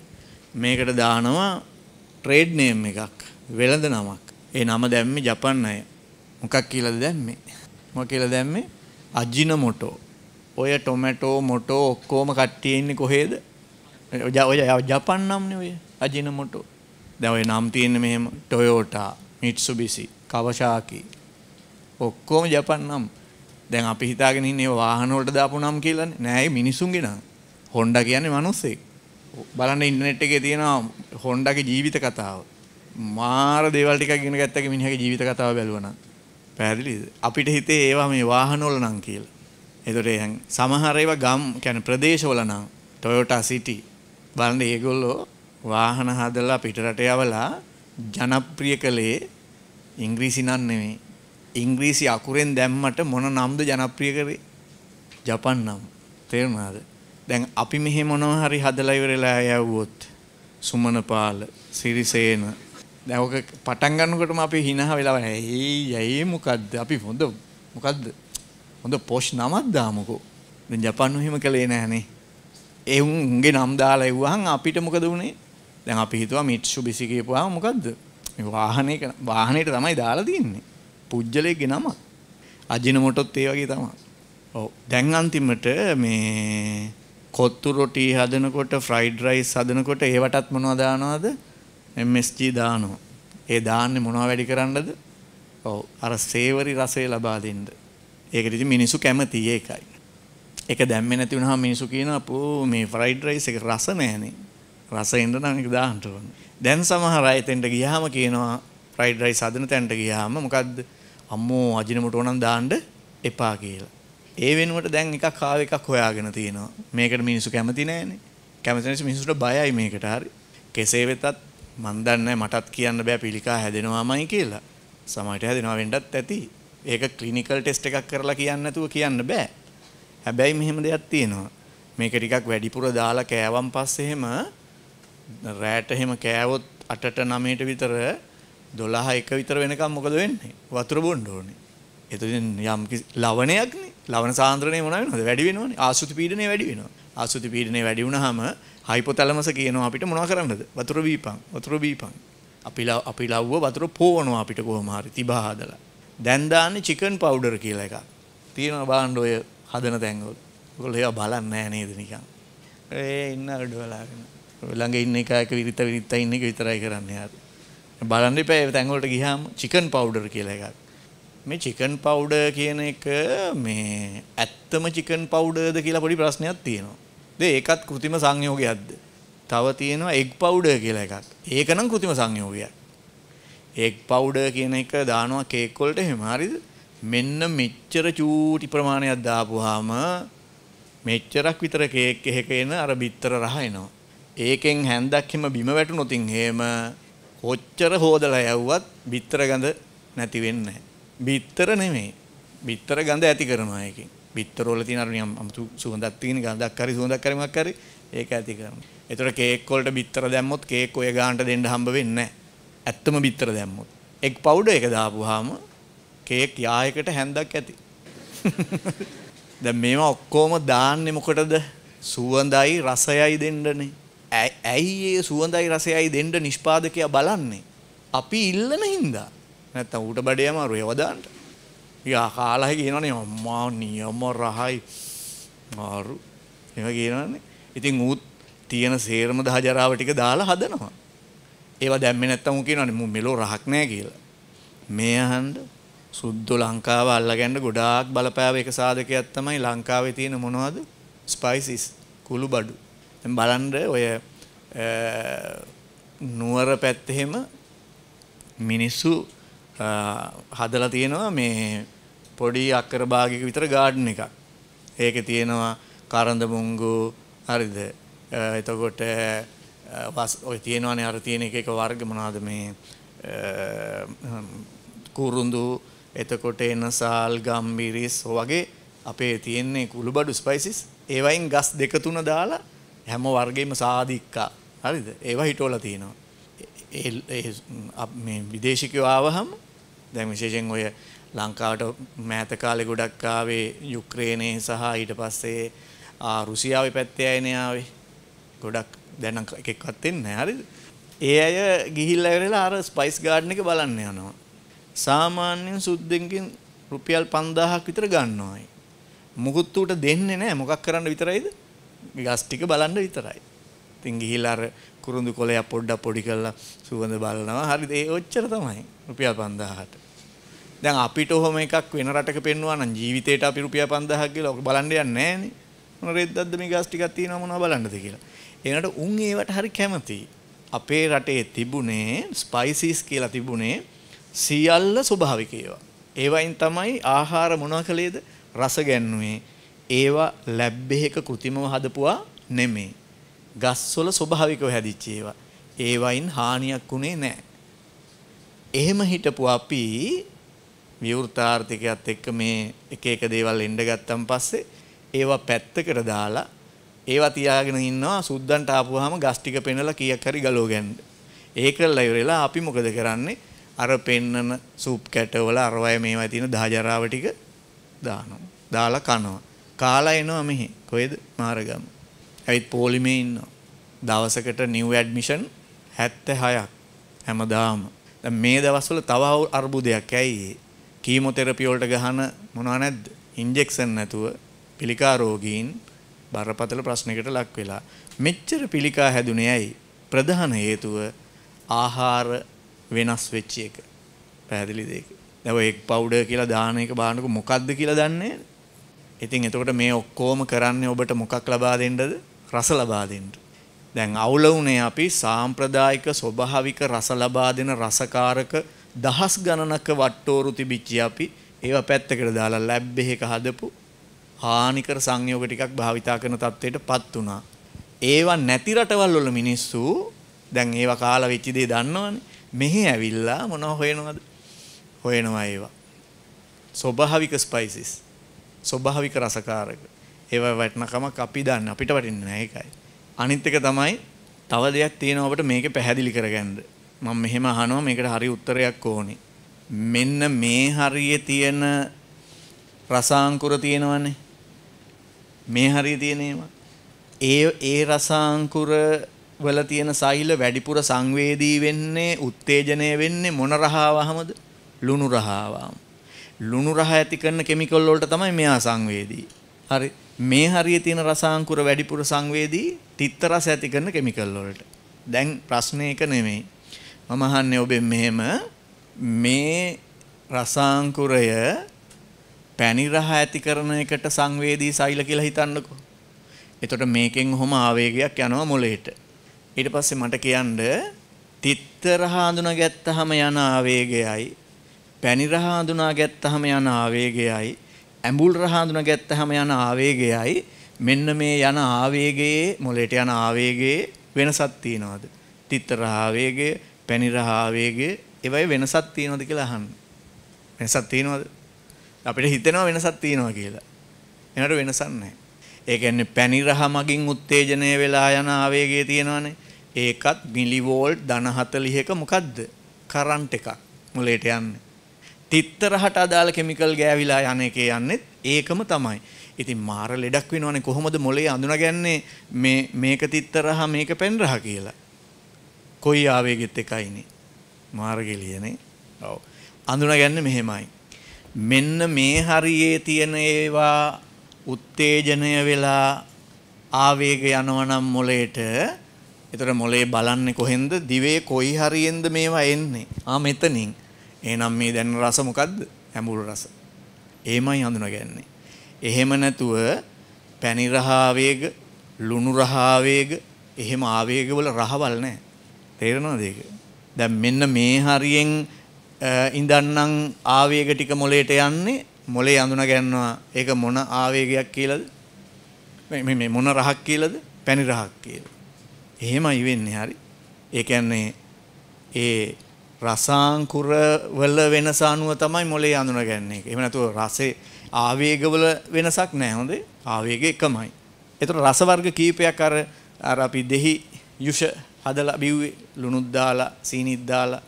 මේකට දානවා ට්‍රේඩ් නේම් එකක්. වෙළඳ නමක්. ඒ නම දැම්මේ ජපන් අය. මොකක් කියලාද දැම්මේ? මොකක් කියලා දැම්මේ? අජිනමොටෝ. ඔය ටොමැටෝ මොටෝ ඔක්කොම කට්ටිය ඉන්නේ කොහෙද? ඔය ජපන් නම්නේ ඔය අජිනමොටෝ. දැන් ඔය නම් තියෙන්නේ මෙහෙම ටොයෝටා මිට්සුබිසි, කවශාකි ඔක්කොම ජපන් නම්. දැන් අපි හිතාගෙන ඉන්නේ වාහන වලට දාපු නම් කියලානේ. නෑ ඒ මිනිසුන්ගේ නම්. හොන්ඩා කියන්නේ මිනිස්සෙක්. බලන්න ඉන්ටර්නෙට් එකේ තියෙනවා හොන්ඩාගේ ජීවිත කතාව. මාර දේවල් ටිකක් ඉගෙන ගත්තක මිනිහාගේ ජීවිත කතාව බැලුවනම්. පැහැදිලිද? අපිට හිතේ ඒවා මේ වාහන වල නම් කියලා. එතකොට එහෙන් සමහර ඒවා ගම් කියන්නේ ප්‍රදේශවල නම් Toyota City බලන්න ඒගොල්ලෝ වාහන හදලා පිටරට යවලා ජනප්‍රිය කළේ ඉංග්‍රීසි නම් නෙමෙයි. ඉංග්‍රීසි අකුරෙන් දැම්මට මොන නම්ද ජනප්‍රිය කරේ? ජපන් නම්. තේරුණාද? දැන් අපි මෙහෙ මොනවා හරි හදලා ඉවරලා යවුවොත් සුමනපාල, සිරිසේන දැන් ඔක පටන් ගන්නකොටම අපි hina වෙලා ඇයි ඇයි මොකද්ද? අපි හොඳ මොකද්ද? හොඳ පොෂ් නමක් දාමුකෝ. දැන් ජපන් උහිම කළේ නැහනේ. ඒ උන්ගේ නම් දාලා එව්වහම අපිට මොකද වුනේ? දැන් අපි හිතුවා මිට්සුබිසි කියපුවාම මොකද්ද? මේ වාහනයක වාහනයට තමයි දාලා තින්නේ. පුජ්‍යලයේ නම. අජින මොටොත් ඒ වගේ තමයි. ඔව්. දැන් අන්තිමට මේ කොත්තු රොටි හදනකොට ෆ්‍රයිඩ් රයිස් හදනකොට ඒවටත් මොනවද දානවද? MSG දානවා. ඒ දාන්නේ මොනවද වැඩි කරන්නද? ඔව්. අර සේවරි රසය ලබා දෙන්න. ඒකට ඉතින් මිනිස්සු කැමතියි ඒකයි. ඒක දැම්මේ නැති වුණාම මිනිස්සු කියනවා අපෝ මේ ෆ්‍රයිඩ් රයිස් එක රස නැහනේ. රස එන්න නම් ඒක දාන්න ඕනේ. දැන් සමහර අය එතෙන්ට ගියාම කියනවා ෆ්‍රයිඩ් රයිස් හදන තැනට ගියාම මොකද්ද අම්මෝ අජිනමුටෝ නම් දාන්න එපා කියලා. ඒ වෙනුවට දැන් එකක් ආව එකක් හොයාගෙන තියෙනවා. මේකට මිනිස්සු කැමති නෑනේ. කැමති නැති මිනිස්සුන්ට බයයි මේකට හරි. කෙසේ වෙතත් මන් දන්නේ මටත් කියන්න බෑ පිළිකා හැදෙනවාමයි කියලා. සමහරට හැදෙනවා වෙන්නත් ඇති. ඒක ක්ලිනිකල් ටෙස්ට් එකක් කරලා කියන්න නැතුව කියන්න බෑ. හැබැයි මෙහෙම දෙයක් තියෙනවා. මේක ටිකක් වැඩිපුර දාලා කෑවන් පස්සේ එහෙම රෑට එහෙම කෑවොත් 8ට 9ට විතර 12 1 විතර වෙනකම් මොකද වෙන්නේ? වතුර බොන්න ඕනේ. එතකොට යම් ලවණයක්නේ. ලවණ සාන්ද්‍රණය මොන වෙනවද? වැඩි වෙනවනේ. ආසුති පීඩනය වැඩි වෙනවා. ආසුති පීඩනය වැඩි වුණාම හයිපොතැලමස කියනවා අපිට මොනවා කරන්නද? වතුර බීපන්. වතුර බීපන්. අපි අපි ලව්ව වතුර පෝවනවා අපිට කොහොම හරි තිබා හදලා. දැන් දාන්නේ chicken powder කියලා එකක්. තියෙනවා බාණ්ඩ ඔය හදන තැන්වල. ඔයගොල්ලෝ ඒවා බලන්නේ නැහැ නේද නිකන්. ඒ ඉන්න අඩුවලාගෙන. ළඟ ඉන්න එක එක විරිත විරිත්ත ඉන්න එක විතරයි කරන්නේ යාර. බලන්න එපා ඒ තැන් වලට ගියාම චිකන් පවුඩර් කියලා එකක්. මේ චිකන් පවුඩර් කියන එක මේ ඇත්තම චිකන් පවුඩර්ද කියලා පොඩි ප්‍රශ්නයක් තියෙනවා. දේ ඒකත් કૃතිම සංයෝගයක්ද? තව තියෙනවා එග් පවුඩර් කියලා එකක්. ඒක නම් કૃතිම සංයෝගයක්. එග් පවුඩර් කියන එක දානවා කේක් වලට එහෙම හරිද? මෙන්න මෙච්චර චූටි ප්‍රමාණයක් දාපුවාම මෙච්චරක් විතර කේක් එකක එන අර බිත්තර රහ එනවා. ඒකෙන් හැන්දක් හිම බිම වැටුනොත් එහෙම කොච්චර හොදලා යවුවත් බිත්තර ගඳ නැති වෙන්නේ නැහැ. බිත්තර නෙමෙයි. බිත්තර ගඳ ඇති කරනවා ඒකෙන්. බිත්තර වල තියෙන අර නියම් අමුතු සුවඳක් තියෙන ගඳක් හරි සුවඳක් හරි මොකක් හරි ඒක ඇති කරනවා. ඒතර කේක් වලට බිත්තර දැම්මොත් කේක් ඔය ගානට දෙන්න හම්බ වෙන්නේ නැහැ. ඇත්තම බිත්තර දැම්මොත්. එක් පවුඩර් එක දාපුවාම කේක් යායකට හැන්දක් ඇති. දැන් මේවා ඔක්කොම දාන්නේ මොකටද? සුවඳයි රසයයි දෙන්නනේ. ඇයි ඒ සුවඳයි රසයයි දෙන්න නිෂ්පාදකයා බලන්නේ? අපි ඉල්ලන හින්දා. නැත්තම් ඌට බඩේ අමාරු ඒව දාන්න. යා කාලයි කියනවනේ අම්මා නියම රහයි. මාරු. එහෙම කියනවනේ. ඉතින් ඌත් තියෙන සේරම දහ ජරාව ටික දාලා හදනවා. ඒවා දැම්මේ නැත්තම් ඌ කියනවනේ මු මෙලෝ රහක් නෑ කියලා. මේ අහන්න සුද්ධ ලංකාව අල්ලගන්න ගොඩාක් බලපෑව එක සාධකයක් තමයි ලංකාවේ තියෙන මොනවද? ස්පයිසිස් කුළු බඩු. බලන්ඩ ඔය නුවර පැත්තහෙම මිනිස්සු හදලා තියෙනවා මේ පොඩි අක්කර භාගික විතර ගාඩන් එකක්. ඒක තියෙනවා කරඳ මුංගු හරිද එතකොට ඔය තියෙනවානේ අර තියෙන එක එක වර්ග මොනවාද මේ කුරුඳු එතකොට එන සාල් ගම්බිරිස් වගේ අපේ තියෙන්නේ කුළුබඩු ස්පයිසිස් ඒවයින් ගස් දෙක තුන දාලා හැම වර්ගයේම සාධික්කා. හරිද? ඒවා හිටවලා තියෙනවා. ඒ මේ විදේශිකයෝ ආවහම දැන් විශේෂයෙන් ඔය ලංකාවට මෑත කාලේ ගොඩක් ආවේ යුක්‍රේනයේ සහ ඊට පස්සේ රුසියාවේ පැත්තේ අයනේ ආවේ. ගොඩක් දැන් එකෙක්වත් එන්නේ නැහැ හරිද? ඒ අය ගිහිල්ලා ඉවරලා අර ස්පයිස් ගාඩන් එක බලන්න යනවා. සාමාන්‍යයෙන් සුද්දෙන්ගෙන් රුපියල් 5000ක් විතර ගන්නවායි. මුකුත් උට දෙන්නේ නැහැ. මොකක් කරන්න විතරයිද? ගස් ටික බලන්න විතරයි. ඉතින් ගිහිල්ලා අර කුරුඳු කොලයක් පොඩ්ඩක් පොඩි කරලා සුවඳ බලනවා. හරිද? ඒ ඔච්චර තමයි. රුපියල් 5000ට. දැන් අපිට ඔහොම එකක් වෙන රටක පෙන්වනවා නම් ජීවිතේට අපි රුපියල් 5000ක් ගිහලා ඔක බලන්න යන්නේ නැහනේ. මොන රෙද්දක්ද මේ ගස් ටිකක් තියෙනවා මොනවා බලන්නද කියලා. ඒනට උන් ඒවට හරි කැමතියි. අපේ රටේ තිබුණේ ස්පයිසිස් කියලා තිබුණේ සියල්ල ස්වභාවික ඒවා. ඒවයින් තමයි ආහාර මොනවා කළේද? රස ගැන්නුවේ ඒවා ලැබ්බෙහික કૃතිමව හදපුවා නෙමේ. ගස්වල ස්වභාවිකව හැදිච්ච ඒවා. ඒවයින් හානියක් උනේ නැහැ. එහෙම හිටපු අපි විවෘතාර්ථිකයත් එක්ක මේ එක එක දේවල් එන්න ගත්තන් පස්සේ ඒවා පැත්තකට දාලා ඒවා තියාගෙන ඉන්නවා සුද්දන්ට ආපුවාම ගස් ටික පෙනලා කීයක් හරි ගලව ගන්න. ඒක කරලා ඉවරලා අපි මොකද කරන්නේ? අර පෙන්නන සූප් කැටවල අරවය මේවා තියෙන දහජරාව ටික දානවා. දාලා කනවා. කාලා එනවා මෙහි කොහෙද මාරගම ඇවිත් පෝලිමේ ඉන්නවා දවසකට නිව් ඇඩ්මිෂන් 76ක් හැමදාම දැන් මේ දවස්වල තව අර්බුදයක් ඇයි කීමෝതെරපි වලට ගහන මොනවා නැද්ද ඉන්ජෙක්ෂන් නැතුව පිළිකා රෝගීන් බරපතල ප්‍රශ්නයකට ලක් වෙලා මෙච්චර පිළිකා හැදුනේ ඇයි ප්‍රධාන හේතුව ආහාර වෙනස් වෙච්ච එක පැහැදිලිද ඒක දැන් ඔය එක් පවුඩර් කියලා දාන එක බානකො මොකද්ද කියලා දන්නේ නැහැ ඉතින් එතකොට මේ ඔක්කොම කරන්නේ ඔබට මොකක් ලබා දෙන්නද? රස ලබා දෙන්න. දැන් අවුල වුණේ අපි සාම්ප්‍රදායික ස්වභාවික රස ලබා දෙන රසකාරක දහස් ගණනක වට්ටෝරු තිබිච්ච අපි ඒවා පැත්තකට දාලා ලැබ් එකක හදපු හානිකර සංයෝග ටිකක් භාවිතා කරන තත්ත්වයටපත් වුණා. ඒවා නැති රටවල් වල මිනිස්සු දැන් ඒවා කාලා වෙච්ච දේ දන්නවනේ. මෙහි ඇවිල්ලා මොනව හොයනවද? හොයනවා ඒවා. ස්වභාවික ස්පයිසස්. ස්වභාවික රසකාරක. ඒවා වටිනකමක් අපි දන්න අපිට වටින්නේ නැහැ ඒකයි. අනිත් එක තමයි තව දෙයක් තියෙනවා අපිට මේක පැහැදිලි කරගන්න. මම මෙහෙම අහනවා මේකට හරි උත්තරයක් ඕනේ. මෙන්න මේ හරියේ තියෙන රසාංකුර තියෙනවනේ. මේ හරියේ තියෙන ඒවා. ඒ ඒ රසාංකුර වල තියෙන සෛල වැඩිපුර සංවේදී වෙන්නේ උත්තේජනය වෙන්නේ මොන රහාවහමද? ලුණු රහාවම. ලුණු රහ ඇති කරන කිමිකල් වලට තමයි මෙයා සංවේදී. හරි මේ හරියේ තියෙන රසාංකුර වැඩිපුර සංවේදී තිත්ත රස ඇති කරන කිමිකල් වලට. දැන් ප්‍රශ්නේ එක නෙමෙයි. මම අහන්නේ ඔබෙන් මෙහෙම මේ රසාංකුරය පැණි රහ ඇති කරන එකට සංවේදී සෛල කියලා හිතන්නකෝ. එතකොට මේකෙන් ඔහොම ආවේගයක් යනවා මොළයට. ඊට පස්සේ මට කියන්න තිත්ත රහ හඳුනාගත්තාම යන ආවේගයයි පැණි රහ හඳුනා ගත්තහම යන ආවේගයයි ඇඹුල් රහ හඳුනා ගත්තහම යන ආවේගයයි මෙන්න මේ යන ආවේගයේ මොලේට යන ආවේගයේ වෙනසක් තියනවාද? තිත්ත රහ ආවේගය, පැණි රහ ආවේගය ඒවයි වෙනසක් තියනවාද කියලා අහන්න. වෙනසක් තියනවාද? අපිට හිතෙනවා වෙනසක් තියනවා කියලා. එනකොට වෙනසක් නැහැ. ඒ කියන්නේ පැණි රහ මගින් උත්තේජනය වෙලා යන ආවේගය තියෙනවානේ. ඒකත් මිලිවෝල්ට් 1040ක මොකද්ද? කරන්ට් එකක් මුලේට යන්නේ. ඉත්තරහට අදාළ කෙමිකල් ගෑවිලා යන එකේ යන්නෙත් ඒකම තමයි. ඉතින් මාර ලෙඩක් වෙනවනේ කොහොමද මොලේ අඳුනගන්නේ මේ මේක තිත්තරහ මේක පෙන්රහ කියලා. කොයි ආවේගෙත් එකයිනේ. මාර ගෙලියනේ. ඔව්. අඳුනගන්නේ මෙහෙමයි. මෙන්න මේ හරියේ තියෙන ඒවා උත්තේජනය වෙලා ආවේග යනවනම් මොලේට එතකොට මොලේ බලන්නේ කොහෙන්ද? දිවේ කොයි හරියෙන්ද මේවා එන්නේ? ආ මෙතනින්. එහෙනම් මේ දැන් රස මොකද්ද? ඇඹුල් රස. එහෙමයි හඳුනාගන්නේ. එහෙම නැතුව පැණි රහ ආවේග, ලුණු රහ ආවේග, එහෙම ආවේගවල රහවල් නැහැ. තේරෙනවද ඒක? දැන් මෙන්න මේ හරියෙන් ඉඳන්නම් ආවේග ටික මොලේට යන්නේ මොලේ අඳුන ගන්නවා. ඒක මොන ආවේගයක් කියලාද? මේ මේ මොන රහක් කියලාද? පැණි රහක් කියලා. එහෙමයි වෙන්නේ හරි. ඒ කියන්නේ ඒ රසාංකුර වල වෙනස අනුව තමයි මොලේ අඳුනගන්නේ. එහෙම නැතුව රසේ ආවේගවල වෙනසක් නැහැ හොඳේ. ආවේගය එකමයි. ඒතර රස වර්ග කීපයක් අර අර අපි දෙහි යුෂ හදලා බිව්වේ ලුණුත් දාලා සීනිත් දාලා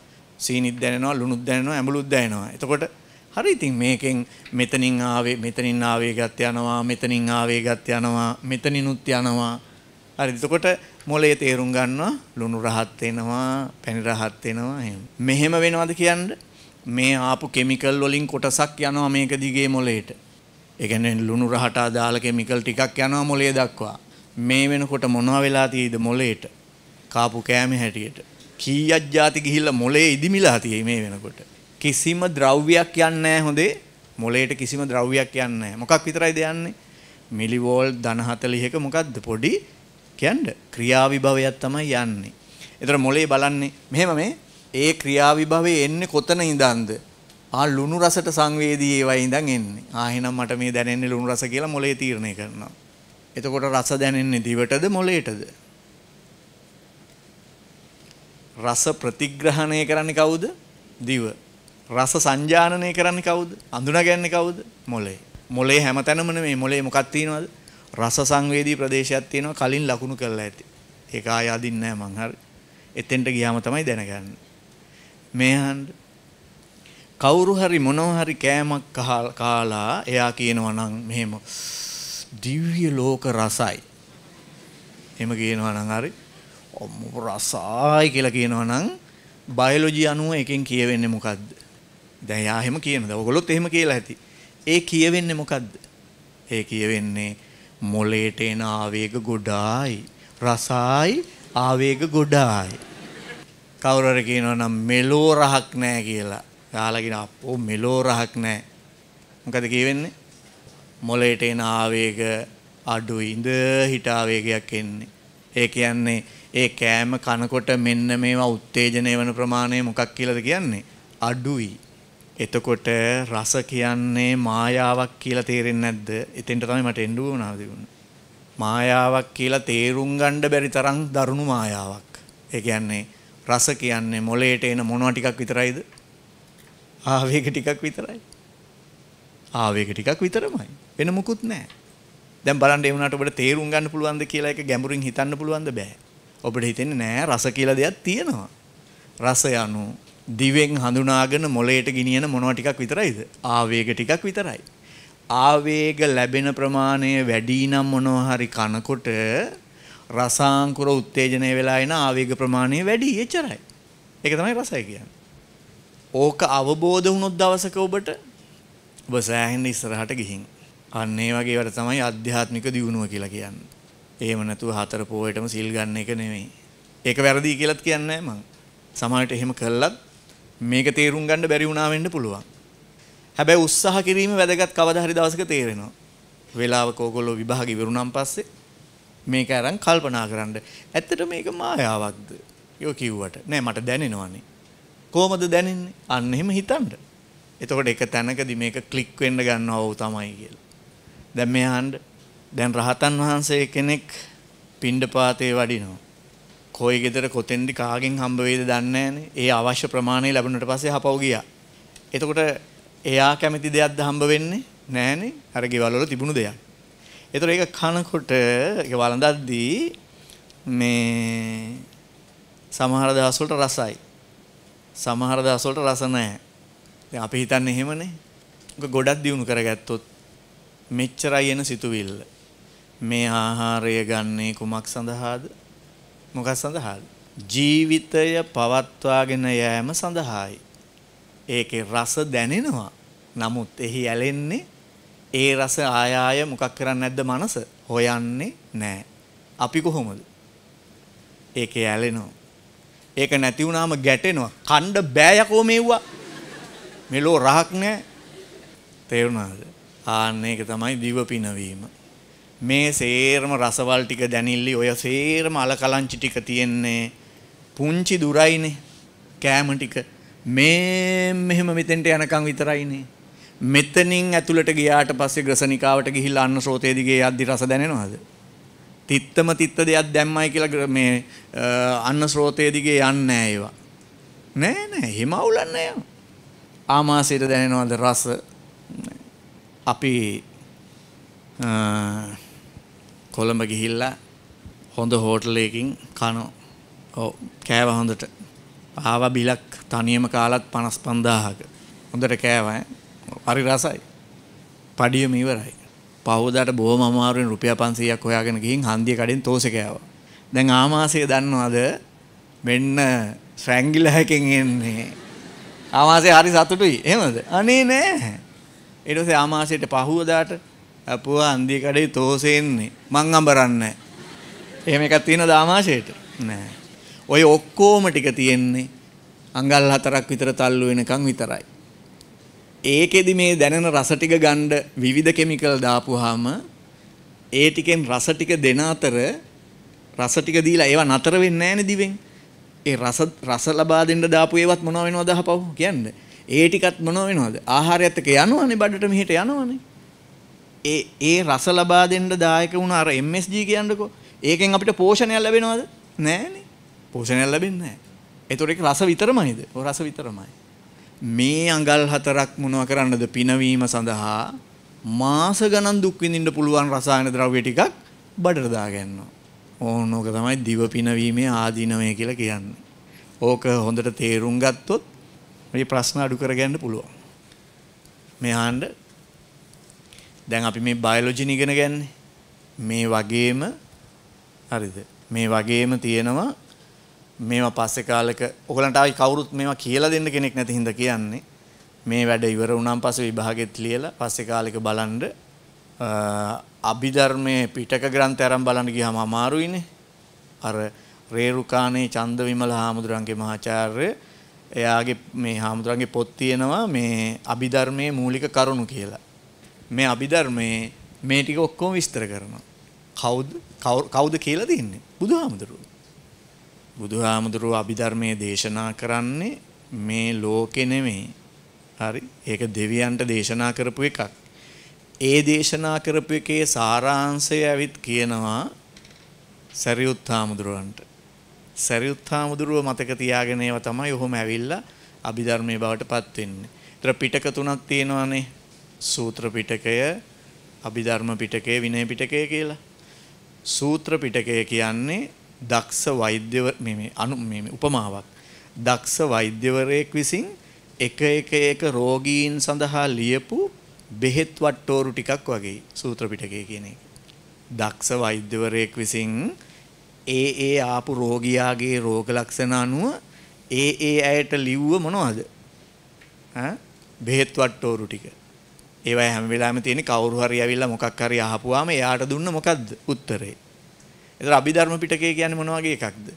සීනිත් දැනෙනවා ලුණුත් දැනෙනවා ඇඹලුත් දැනෙනවා. එතකොට හරි ඉතින් මේකෙන් මෙතනින් ආවේ මෙතනින් ආවේ ගත් යනවා මෙතනින් ආවේ ගත් යනවා මෙතනිනුත් යනවා. හරි එතකොට මොලේ තේරුම් ගන්නවා ලුණු රහත් වෙනවා, පැණි රහත් වෙනවා එහෙම. මෙහෙම වෙනවද කියන්නේ මේ ආපු කිමිකල් වලින් කොටසක් යනවා මේක දිගේ මොලේට. ඒ කියන්නේ ලුණු රහට අදාළ කිමිකල් ටිකක් යනවා මොලේ දක්වා. මේ වෙනකොට මොනවා වෙලා තියෙද මොලේට? කාපු කෑම හැටියට. කීයක් જાති ගිහිල්ලා මොලේ ඉදිමිලා තියෙයි මේ වෙනකොට. කිසිම ද්‍රව්‍යයක් යන්නේ නැහැ හොඳේ. මොලේට කිසිම ද්‍රව්‍යයක් යන්නේ නැහැ. මොකක් විතරයිද යන්නේ? මිලිවෝල් 140ක මොකද්ද පොඩි කියන්න ක්‍රියාවිභවයක් තමයි යන්නේ. ඒතර මොලේ බලන්නේ මෙහෙම මේ ඒ ක්‍රියාවිභවයේ එන්නේ කොතන ඉඳන්ද? ආ ලුණු රසට සංවේදී ඒවා ඉඳන් එන්නේ. ආ එහෙනම් මට මේ දැනෙන්නේ ලුණු රස කියලා මොලේ තීරණය කරනවා. එතකොට රස දැනෙන්නේ දිවටද මොලේටද? රස ප්‍රතිග්‍රහණය කරන්නේ කවුද? දිව. රස සංජානනය කරන්නේ කවුද? අඳුනගන්නේ කවුද? මොලේ. මොලේ හැමතැනම මේ මොලේ මොකක් තියනවද? රස සංවේදී ප්‍රදේශයක් තියෙනවා කලින් ලකුණු කරලා ඇති. ඒක ආය අදින්නේ නැහැ මං හරි. එතෙන්ට ගියාම තමයි දැනගන්නේ. මේ අහන්න කවුරු හරි මොනවා හරි කෑමක් කාලා එයා කියනවා නම් මෙහෙම දිව්‍ය ලෝක රසයි. එහෙම කියනවා නම් හරි රසයි කියලා කියනවා නම් බයොලොජි අනුව එකෙන් කියවෙන්නේ මොකද්ද? දැන් යා එහෙම කියනද? ඔයගොල්ලොත් එහෙම කියලා ඇති. ඒ කියවෙන්නේ මොකද්ද? ඒ කියවෙන්නේ මොලේට එන ආවේග ගොඩායි රසායි ආවේග ගොඩායි කවුරුර කියනවා නම් මෙලෝ රහක් නැහැ කියලා. යාලා කියන අපෝ මෙලෝ රහක් නැහැ. මොකද කියවෙන්නේ? මොලේට එන ආවේග අඩුයි ඉඳ හිට ආවේගයක් එන්නේ. ඒ කියන්නේ ඒ කෑම කනකොට මෙන්න මේවා උත්තේජනය වෙන ප්‍රමාණය මොකක් කියලාද කියන්නේ? අඩුයි. එතකොට රස කියන්නේ මායාවක් කියලා තේරෙන්නේ නැද්ද? එතෙන්ට තමයි මට එන්න උනා මායාවක් කියලා තේරුම් ගන්න බැරි තරම් දරුණු මායාවක්. ඒ කියන්නේ රස කියන්නේ මොලේට එන මොනවා ටිකක් විතරයිද? ආවේග ටිකක් විතරයි. ආවේග ටිකක් විතරමයි. වෙන මුකුත් නැහැ. දැන් බලන්න ඒ වුණාට ඔබට තේරුම් ගන්න පුළුවන්ද කියලා එක ගැඹුරින් හිතන්න පුළුවන්ද බෑ. ඔබට හිතෙන්නේ නෑ රස කියලා දෙයක් තියෙනවා. රස යනු දිවෙන් හඳුනාගෙන මොලේට ගිනියන මොනවා ටිකක් විතරයිද? ආවේග ටිකක් විතරයි. ආවේග ලැබෙන ප්‍රමාණය වැඩි නම් මොනවා හරි කනකොට රසාංකුර උත්තේජනය වෙලා එන ආවේග ප්‍රමාණය වැඩි එච්චරයි. ඒක තමයි රසය කියන්නේ. ඕක අවබෝධ වුණොත් දවසක ඔබට ඔබ සෑහෙන ඉස්සරහට ගිහින් අන්න ඒ වගේ වැඩ තමයි ආධ්‍යාත්මික දියුණුව කියලා කියන්නේ. එහෙම නැතුව හතර පොයටම සිල් ගන්න එක නෙමෙයි. ඒක වැරදි කියලාත් කියන්නේ නැහැ මම. සමහරවිට එහෙම කළත් මේක තේරුම් ගන්න බැරි වුණා වෙන්න පුළුවන්. හැබැයි උත්සාහ කිරීම වැදගත් කවදා හරි දවසක තේරෙනවා. වෙලාවක ඕගොල්ලෝ විභාග ඉවරුනම් පස්සේ මේක අරන් කල්පනා කරන්න. ඇත්තට මේක මායාවක්ද? යෝ කිව්වට නෑ මට දැනෙනවනේ. කොහොමද දැනෙන්නේ? අන්න එහෙම හිතන්න. එතකොට එක තැනකදී මේක ක්ලික් වෙන්න ගන්නවා ඔව් තමයි කියලා. දැන් මෙහාන්න දැන් රහතන් වහන්සේ කෙනෙක් පිණ්ඩපාතේ වඩිනවා. කොයි ගෙදර කොතෙන්දි කාගෙන් හම්බ වෙයිද දන්නේ ඒ අවශ්‍ය ප්‍රමාණය ලැබුණට පස්සේ හපව් ගියා. එතකොට එයා කැමති දෙයක්ද හම්බ වෙන්නේ නැහනේ. අර ගෙවල් වල තිබුණු දෙයක්. එතකොට ඒක කනකොට ඒක වළඳද්දී මේ සමහර දවස් වලට රසයි. සමහර දවස් වලට රස නැහැ. දැන් අපි හිතන්නේ එහෙමනේ. ඔක ගොඩක් දියුණු කරගත්තොත් මෙච්චරයි එන සිතුවිල්ල. මේ ආහාරය ගන්නේ කුමක් සඳහාද? මොකක් සඳහාද? ජීවිතය පවත්වාගෙන යෑම සඳහායි. ඒකේ රස දැනෙනවා. නමුත් එහි ඇලෙන්නේ ඒ රස ආය ආය මොකක් කරන්නේ නැද්ද මනස? හොයන්නේ නැහැ. අපි කොහොමද? ඒකේ ඇලෙනවා. ඒක නැති වුණාම ගැටෙනවා. කණ්ඩ බෑ යකෝ මෙව්වා. මෙලෝ රහක් නැහැ. තේරුණාද? ආන්න ඒක තමයි දිව පිනවීම. මේ සේරම රසවල් ටික දැනිල්ලි ඔය සේරම අලකලංචි ටික තියෙන්නේ පුංචි දුරයිනේ කෑම ටික මේ මෙහෙම මෙතෙන්ට යනකම් විතරයිනේ මෙතනින් ඇතුළට ගියාට පස්සේ ග්‍රසනිකාවට ගිහිල්ලා අන්න සෝතේ දිගේ යද්දි රස දැනෙනවද තිත්තම තිත්ත දෙයක් දැම්මයි කියලා මේ අන්න සෝතේ දිගේ යන්නේ නැහැ ඒවා නෑ නෑ හිම අවුලන්නේ ආමාශයට දැනෙනවද රස අපි කොළඹ ගිහිල්ලා හොඳ හෝටලයකින් කනෝ කෑව හොඳට ආව බිලක් තනියම කාලත් පනස් පන්දාහක හොඳට කෑවයි හරි රසයි පඩියම ඉවරයි පහුදාට බොහොම අමාරුවෙන් රුපියල් 500ක් හොයාගෙන ගිහින් හන්දිය කඩෙන් තෝසෙ කෑවා දැන් ආමාශය දන්නවද මෙන්න ශ්‍රැංගිල හැකෙන් එන්නේ ආමාශය හරි සතුටුයි එහෙමද අනේ නෑ ඊට පස්සේ ආමාශයට පහුවදාට අපුව අන්දිය කඩේ තෝසෙන්නේ මං අඹරන්නේ එහෙම එකක් තියෙන දාමාශයට නෑ ඔය ඔක්කොම ටික තියෙන්නේ අඟල් හතරක් විතර තල්ලු වෙනකන් විතරයි ඒකෙදි මේ දැනෙන රස ටික ගන්න විවිධ කිමිකල් දාපුවාම ඒ ටිකෙන් රස ටික දෙන අතර රස ටික දීලා ඒවා නතර වෙන්නේ නැහැනේ දිවෙන් ඒ රස රස ලබා දෙන්න දාපු ඒවත් මොනව වෙනවද අහපව් කියන්නේ ඒ ටිකත් මොනව වෙනවද ආහාරයත් එක්ක යනවනේ බඩට මෙහෙට යනවනේ ඒ ඒ රස ලබා දෙන්න දායක වුණ අර MSG කියන්නකෝ. ඒකෙන් අපිට පෝෂණයක් ලැබෙනවද? නෑනේ. පෝෂණයක් ලැබෙන්නේ නෑ. ඒතොර ඒක රස විතරමයිද? ඔය රස විතරමයි. මේ අඟල් හතරක් මොනවා කරන්නද පිනවීම සඳහා මාස ගණන් දුක් විඳින්න පුළුවන් රසායන ද්‍රව්‍ය ටිකක් බඩට දාගන්නවා. ඕන ඕක තමයි දිව පිනවීමේ ආදීනමය කියලා කියන්නේ. ඕක හොඳට තේරුම් ගත්තොත් මේ ප්‍රශ්න අඩු කරගන්න පුළුවන්. මේ ආණ්ඩ දැන් අපි මේ බයොලොජින ඉගෙන ගන්නේ. මේ වගේම හරිද? මේ වගේම තියෙනවා මේවා පස්සේ කාලෙක ඔයගලන්ට ආයි කවුරුත් මේවා කියලා දෙන්න කෙනෙක් නැති හින්දා කියන්නේ මේ වැඩ ඉවර වුණාන් පස්සේ විභාගෙත් ලියලා පස්සේ කාලෙක බලන්න අභිධර්මයේ පිටක ග්‍රන්ථය අරන් බලන්න ගියාම අමාරුයිනේ. අර රේරුකානේ චන්දවිමල හාමුදුරන්ගේ මහාචාර්ය එයාගේ මේ හාමුදුරන්ගේ පොත් තියෙනවා මේ අභිධර්මයේ මූලික කරුණු කියලා. මේ අභිධර්මයේ මේ ටික ඔක්කොම විස්තර කරනවා. කවුද කවුද කියලා දෙන්නේ? බුදුහාමුදුරුවෝ. බුදුහාමුදුරුවෝ අභිධර්මයේ දේශනා කරන්නේ මේ ලෝකෙ නෙමෙයි. හරි. ඒක දෙවියන්ට දේශනා කරපු එකක්. ඒ දේශනා කරපු එකේ සාරාංශය ඇවිත් කියනවා සරියුත් හාමුදුරුවන්ට. සරියුත් හාමුදුරුව මතක තියාගෙන ඒවා තමයි ඔහොම ඇවිල්ලා අභිධර්මයේ බවට පත් වෙන්නේ. ඒතර පිටක තුනක් තියෙනවානේ සූත්‍ර පිටකය අභිධර්ම පිටකය විනය පිටකය කියලා. සූත්‍ර පිටකය කියන්නේ දක්ෂ වෛද්‍යව මේ අනු මේ උපමාවක්. දක්ෂ වෛද්‍යවරයෙක් විසින් එක එක එක රෝගීන් සඳහා ලියපු බෙහෙත් වට්ටෝරු ටිකක් වගේ සූත්‍ර පිටකය කියන එක. දක්ෂ වෛද්‍යවරයෙක් විසින් ඒ ඒ ආපු රෝගියාගේ රෝග ලක්ෂණ අනුව ඒ ඒ අයට ලිව්ව මොනවද? බෙහෙත් වට්ටෝරු ටික. ඒවයි හැම වෙලාවෙම තියෙන්නේ කවුරු හරි ඇවිල්ලා මොකක් හරි අහපුවාම එයාට දුන්න මොකද්ද උත්තරේ. ඒතර අභිධර්ම පිටකය කියන්නේ මොන වගේ එකක්ද?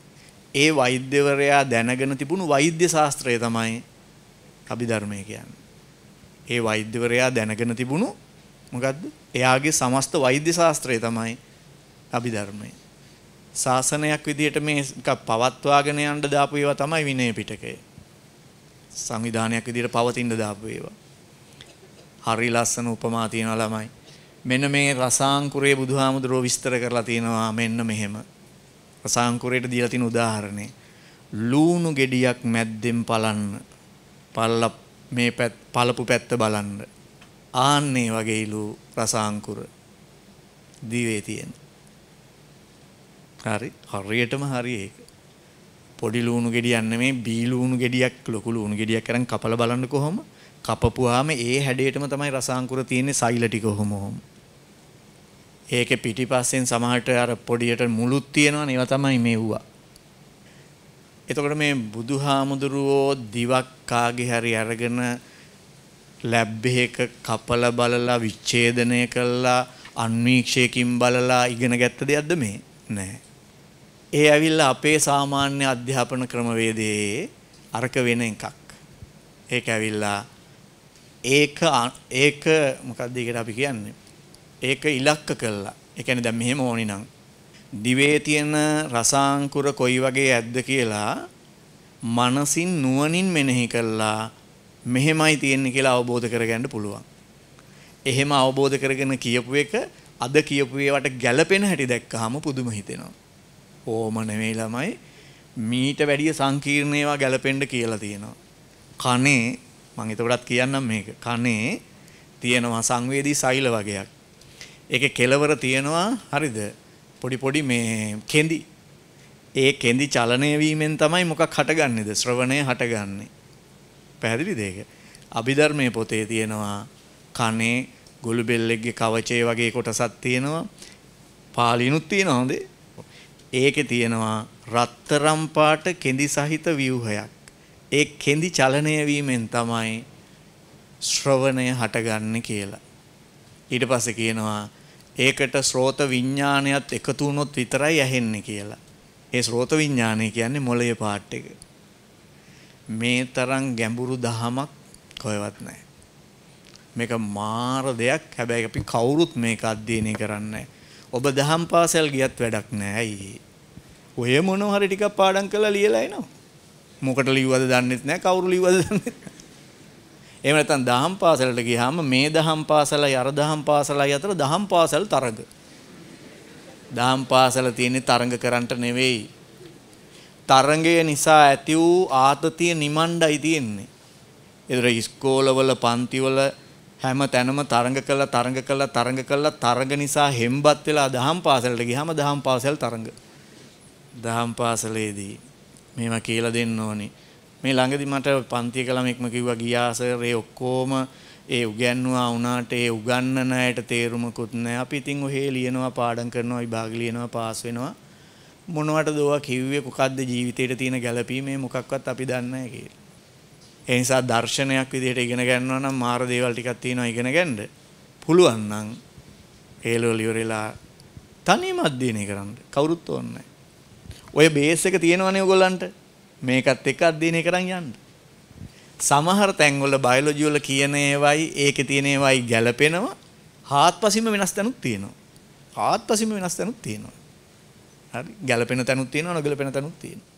ඒ වෛද්‍යවරයා දැනගෙන තිබුණු වෛද්‍ය ශාස්ත්‍රය තමයි අභිධර්මය කියන්නේ. ඒ වෛද්‍යවරයා දැනගෙන තිබුණු මොකද්ද? එයාගේ සමස්ත වෛද්‍ය ශාස්ත්‍රය තමයි අභිධර්මය. ශාසනයක් විදිහට මේ පවත්වාගෙන යන්න දාපු ඒවා තමයි විනය පිටකය. සංවිධානයක් විදිහට පවතින දාපු ඒවා. හරි ලස්සන උපමා තියෙනවා ළමයි. මෙන්න මේ රසාංකුරයේ බුදුහාමුදුරුවෝ විස්තර කරලා තියෙනවා මෙන්න මෙහෙම. රසාංකුරයට දීලා තියෙන උදාහරණේ. ලූණු ගෙඩියක් මැද්දෙන් පලන්න. පල්ල මේ පැත් පළපු පැත්ත බලන්න. ආන්නේ වගේලු රසාංකුර දිවේ තියෙන. හරි හරියටම හරි ඒක. පොඩි ලුණු ගෙඩියක් නෙමේ බී ලුණු ගෙඩියක් ලොකු ලුණු ගෙඩියක් අරන් කපලා බලන්න කොහොම කපපුවාම ඒ හැඩයටම තමයි රසාංකුර තියෙන්නේ සෛල ටික ඔහොම ඔහොම. ඒකේ පිටිපස්සෙන් සමහරට අර පොඩියට මුළුත් තියෙනවනේ ඒවා තමයි මෙව්වා. එතකොට මේ බුදුහාමුදුරුවෝ දිවක් කාගේ හරි අරගෙන ලැබ් එකක කපල බලලා විච්ඡේදනය කළා අන්වීක්ෂයකින් බලලා ඉගෙන ගත්ත දෙයක්ද මේ? නෑ. ඒ ඇවිල්ලා අපේ සාමාන්‍ය අධ්‍යාපන ක්‍රමවේදයේ අරක වෙන එකක්. ඒක ඇවිල්ලා ඒක ඒක මොකක්ද ඒකට අපි කියන්නේ? ඒක ඉලක්ක කළා. ඒ කියන්නේ දැන් මෙහෙම ඕනි නම් දිවේ තියෙන රසාංකුර කොයි වගේ ඇද්ද කියලා මනසින් නුවණින් මෙනෙහි කළා. මෙහෙමයි තියෙන්නේ කියලා අවබෝධ කරගන්න පුළුවන්. එහෙම අවබෝධ කරගෙන කියපු එක අද කියපු ඒවට ගැළපෙන හැටි දැක්කහම පුදුම හිතෙනවා. ඕම නෙමෙයි ළමයි මීට වැඩිය සංකීර්ණ ඒවා ගැළපෙන්න කියලා තියෙනවා. කනේ මම එතකොටත් කියන්නම් මේක. කනේ තියෙනවා සංවේදී සෛල වගේක්. ඒකේ කෙලවර තියෙනවා හරිද? පොඩි පොඩි මේ කෙඳි. ඒ කෙඳි චලනය වීමෙන් තමයි මොකක් හටගන්නේද? ශ්‍රවණය හටගන්නේ. පැහැදිලිද ඒක? අභිධර්මයේ පොතේ තියෙනවා කනේ ගොළුබෙල්ලෙක්ගේ කවචේ වගේ කොටසක් තියෙනවා. පාලිනුත් තියෙනවා හොඳේ. ඒකේ තියෙනවා රත්තරම් පාට කෙඳි සහිත ව්‍යුහයක්. ඒ කෙඳි චලනය වීමෙන් තමයි ශ්‍රවණය හටගන්නේ කියලා. ඊට පස්සේ කියනවා ඒකට ශ්‍රෝත විඥානයත් එකතු වුණොත් විතරයි ඇහෙන්නේ කියලා. ඒ ශ්‍රෝත විඥානය කියන්නේ මොළයේ පාට් එක. මේ තරම් ගැඹුරු දහමක් කොහෙවත් නැහැ. මේක මාර දෙයක්. හැබැයි අපි කවුරුත් මේක අධ්‍යයනය කරන්නේ ඔබ දහම් පාසල් ගියත් වැඩක් නැහැ. ඇයි? ඔය මොනවා හරි ටිකක් පාඩම් කරලා ලියලා එනවා. මොකට ලිව්වද දන්නෙත් නැහැ කවුරු ලිව්වද දන්නෙත් නැහැ. එහෙම නැත්නම් දහම් පාසලට ගියාම මේ දහම් පාසලයි අර දහම් පාසලයි අතර දහම් පාසල් තරඟ. දහම් පාසල තියෙන්නේ තරඟ කරන්නට නෙවෙයි. තරඟය නිසා ඇති වූ ආතතිය නිමණ්ඩයි තියෙන්නේ. ඒතර ඉස්කෝලවල පන්තිවල හැම තැනම තරඟ කළා තරඟ කළා තරඟ කළා තරඟ නිසා හෙම්බත් වෙලා දහම් පාසලට ගියාම දහම් පාසල් තරඟ. දහම් පාසලේදී මේවා කියලා දෙන්න ඕනේ. මේ ළඟදි මට පන්තිය කළමෙක්ම කිව්වා ගියා සර් ඒ ඔක්කොම ඒ උගන්වුවා වුණාට ඒ උගන්නන අයට තේරුමකුත් නැහැ. අපි ඉතින් ඔහේ ලියනවා පාඩම් කරනවා විභාග ලියනවා පාස් වෙනවා. මොනවට දෝවා කිව්වේ මොකද්ද ජීවිතේට තියෙන ගැළපීමේ මොකක්වත් අපි දන්නේ නැහැ කියලා. ඒ නිසා දර්ශනයක් විදිහට ඉගෙන ගන්නවා නම් මාර දේවල් ටිකක් තියෙනවා ඉගෙන ගන්න. පුළුවන් නම් ඒලෝ ලියරලා තනියම අධ්‍යයනය කරන්න. කවුරුත් ඕනේ ඔය බේස් එක තියෙනවනේ ඔයගොල්ලන්ට. මේකත් එක්ක අධ්‍යයනය කරන් යන්න. සමහර තැන්වල බයොලොජි වල කියන ඒවායි ඒකේ තියෙන ඒවායි ගැළපෙනවා. හාත්පසින්ම වෙනස් තැනුත් තියෙනවා. හාත්පසින්ම වෙනස් තැනුත් තියෙනවා. හරි. ගැළපෙන තැනුත් තියෙනවා, නොගැළපෙන තැනුත් තියෙනවා.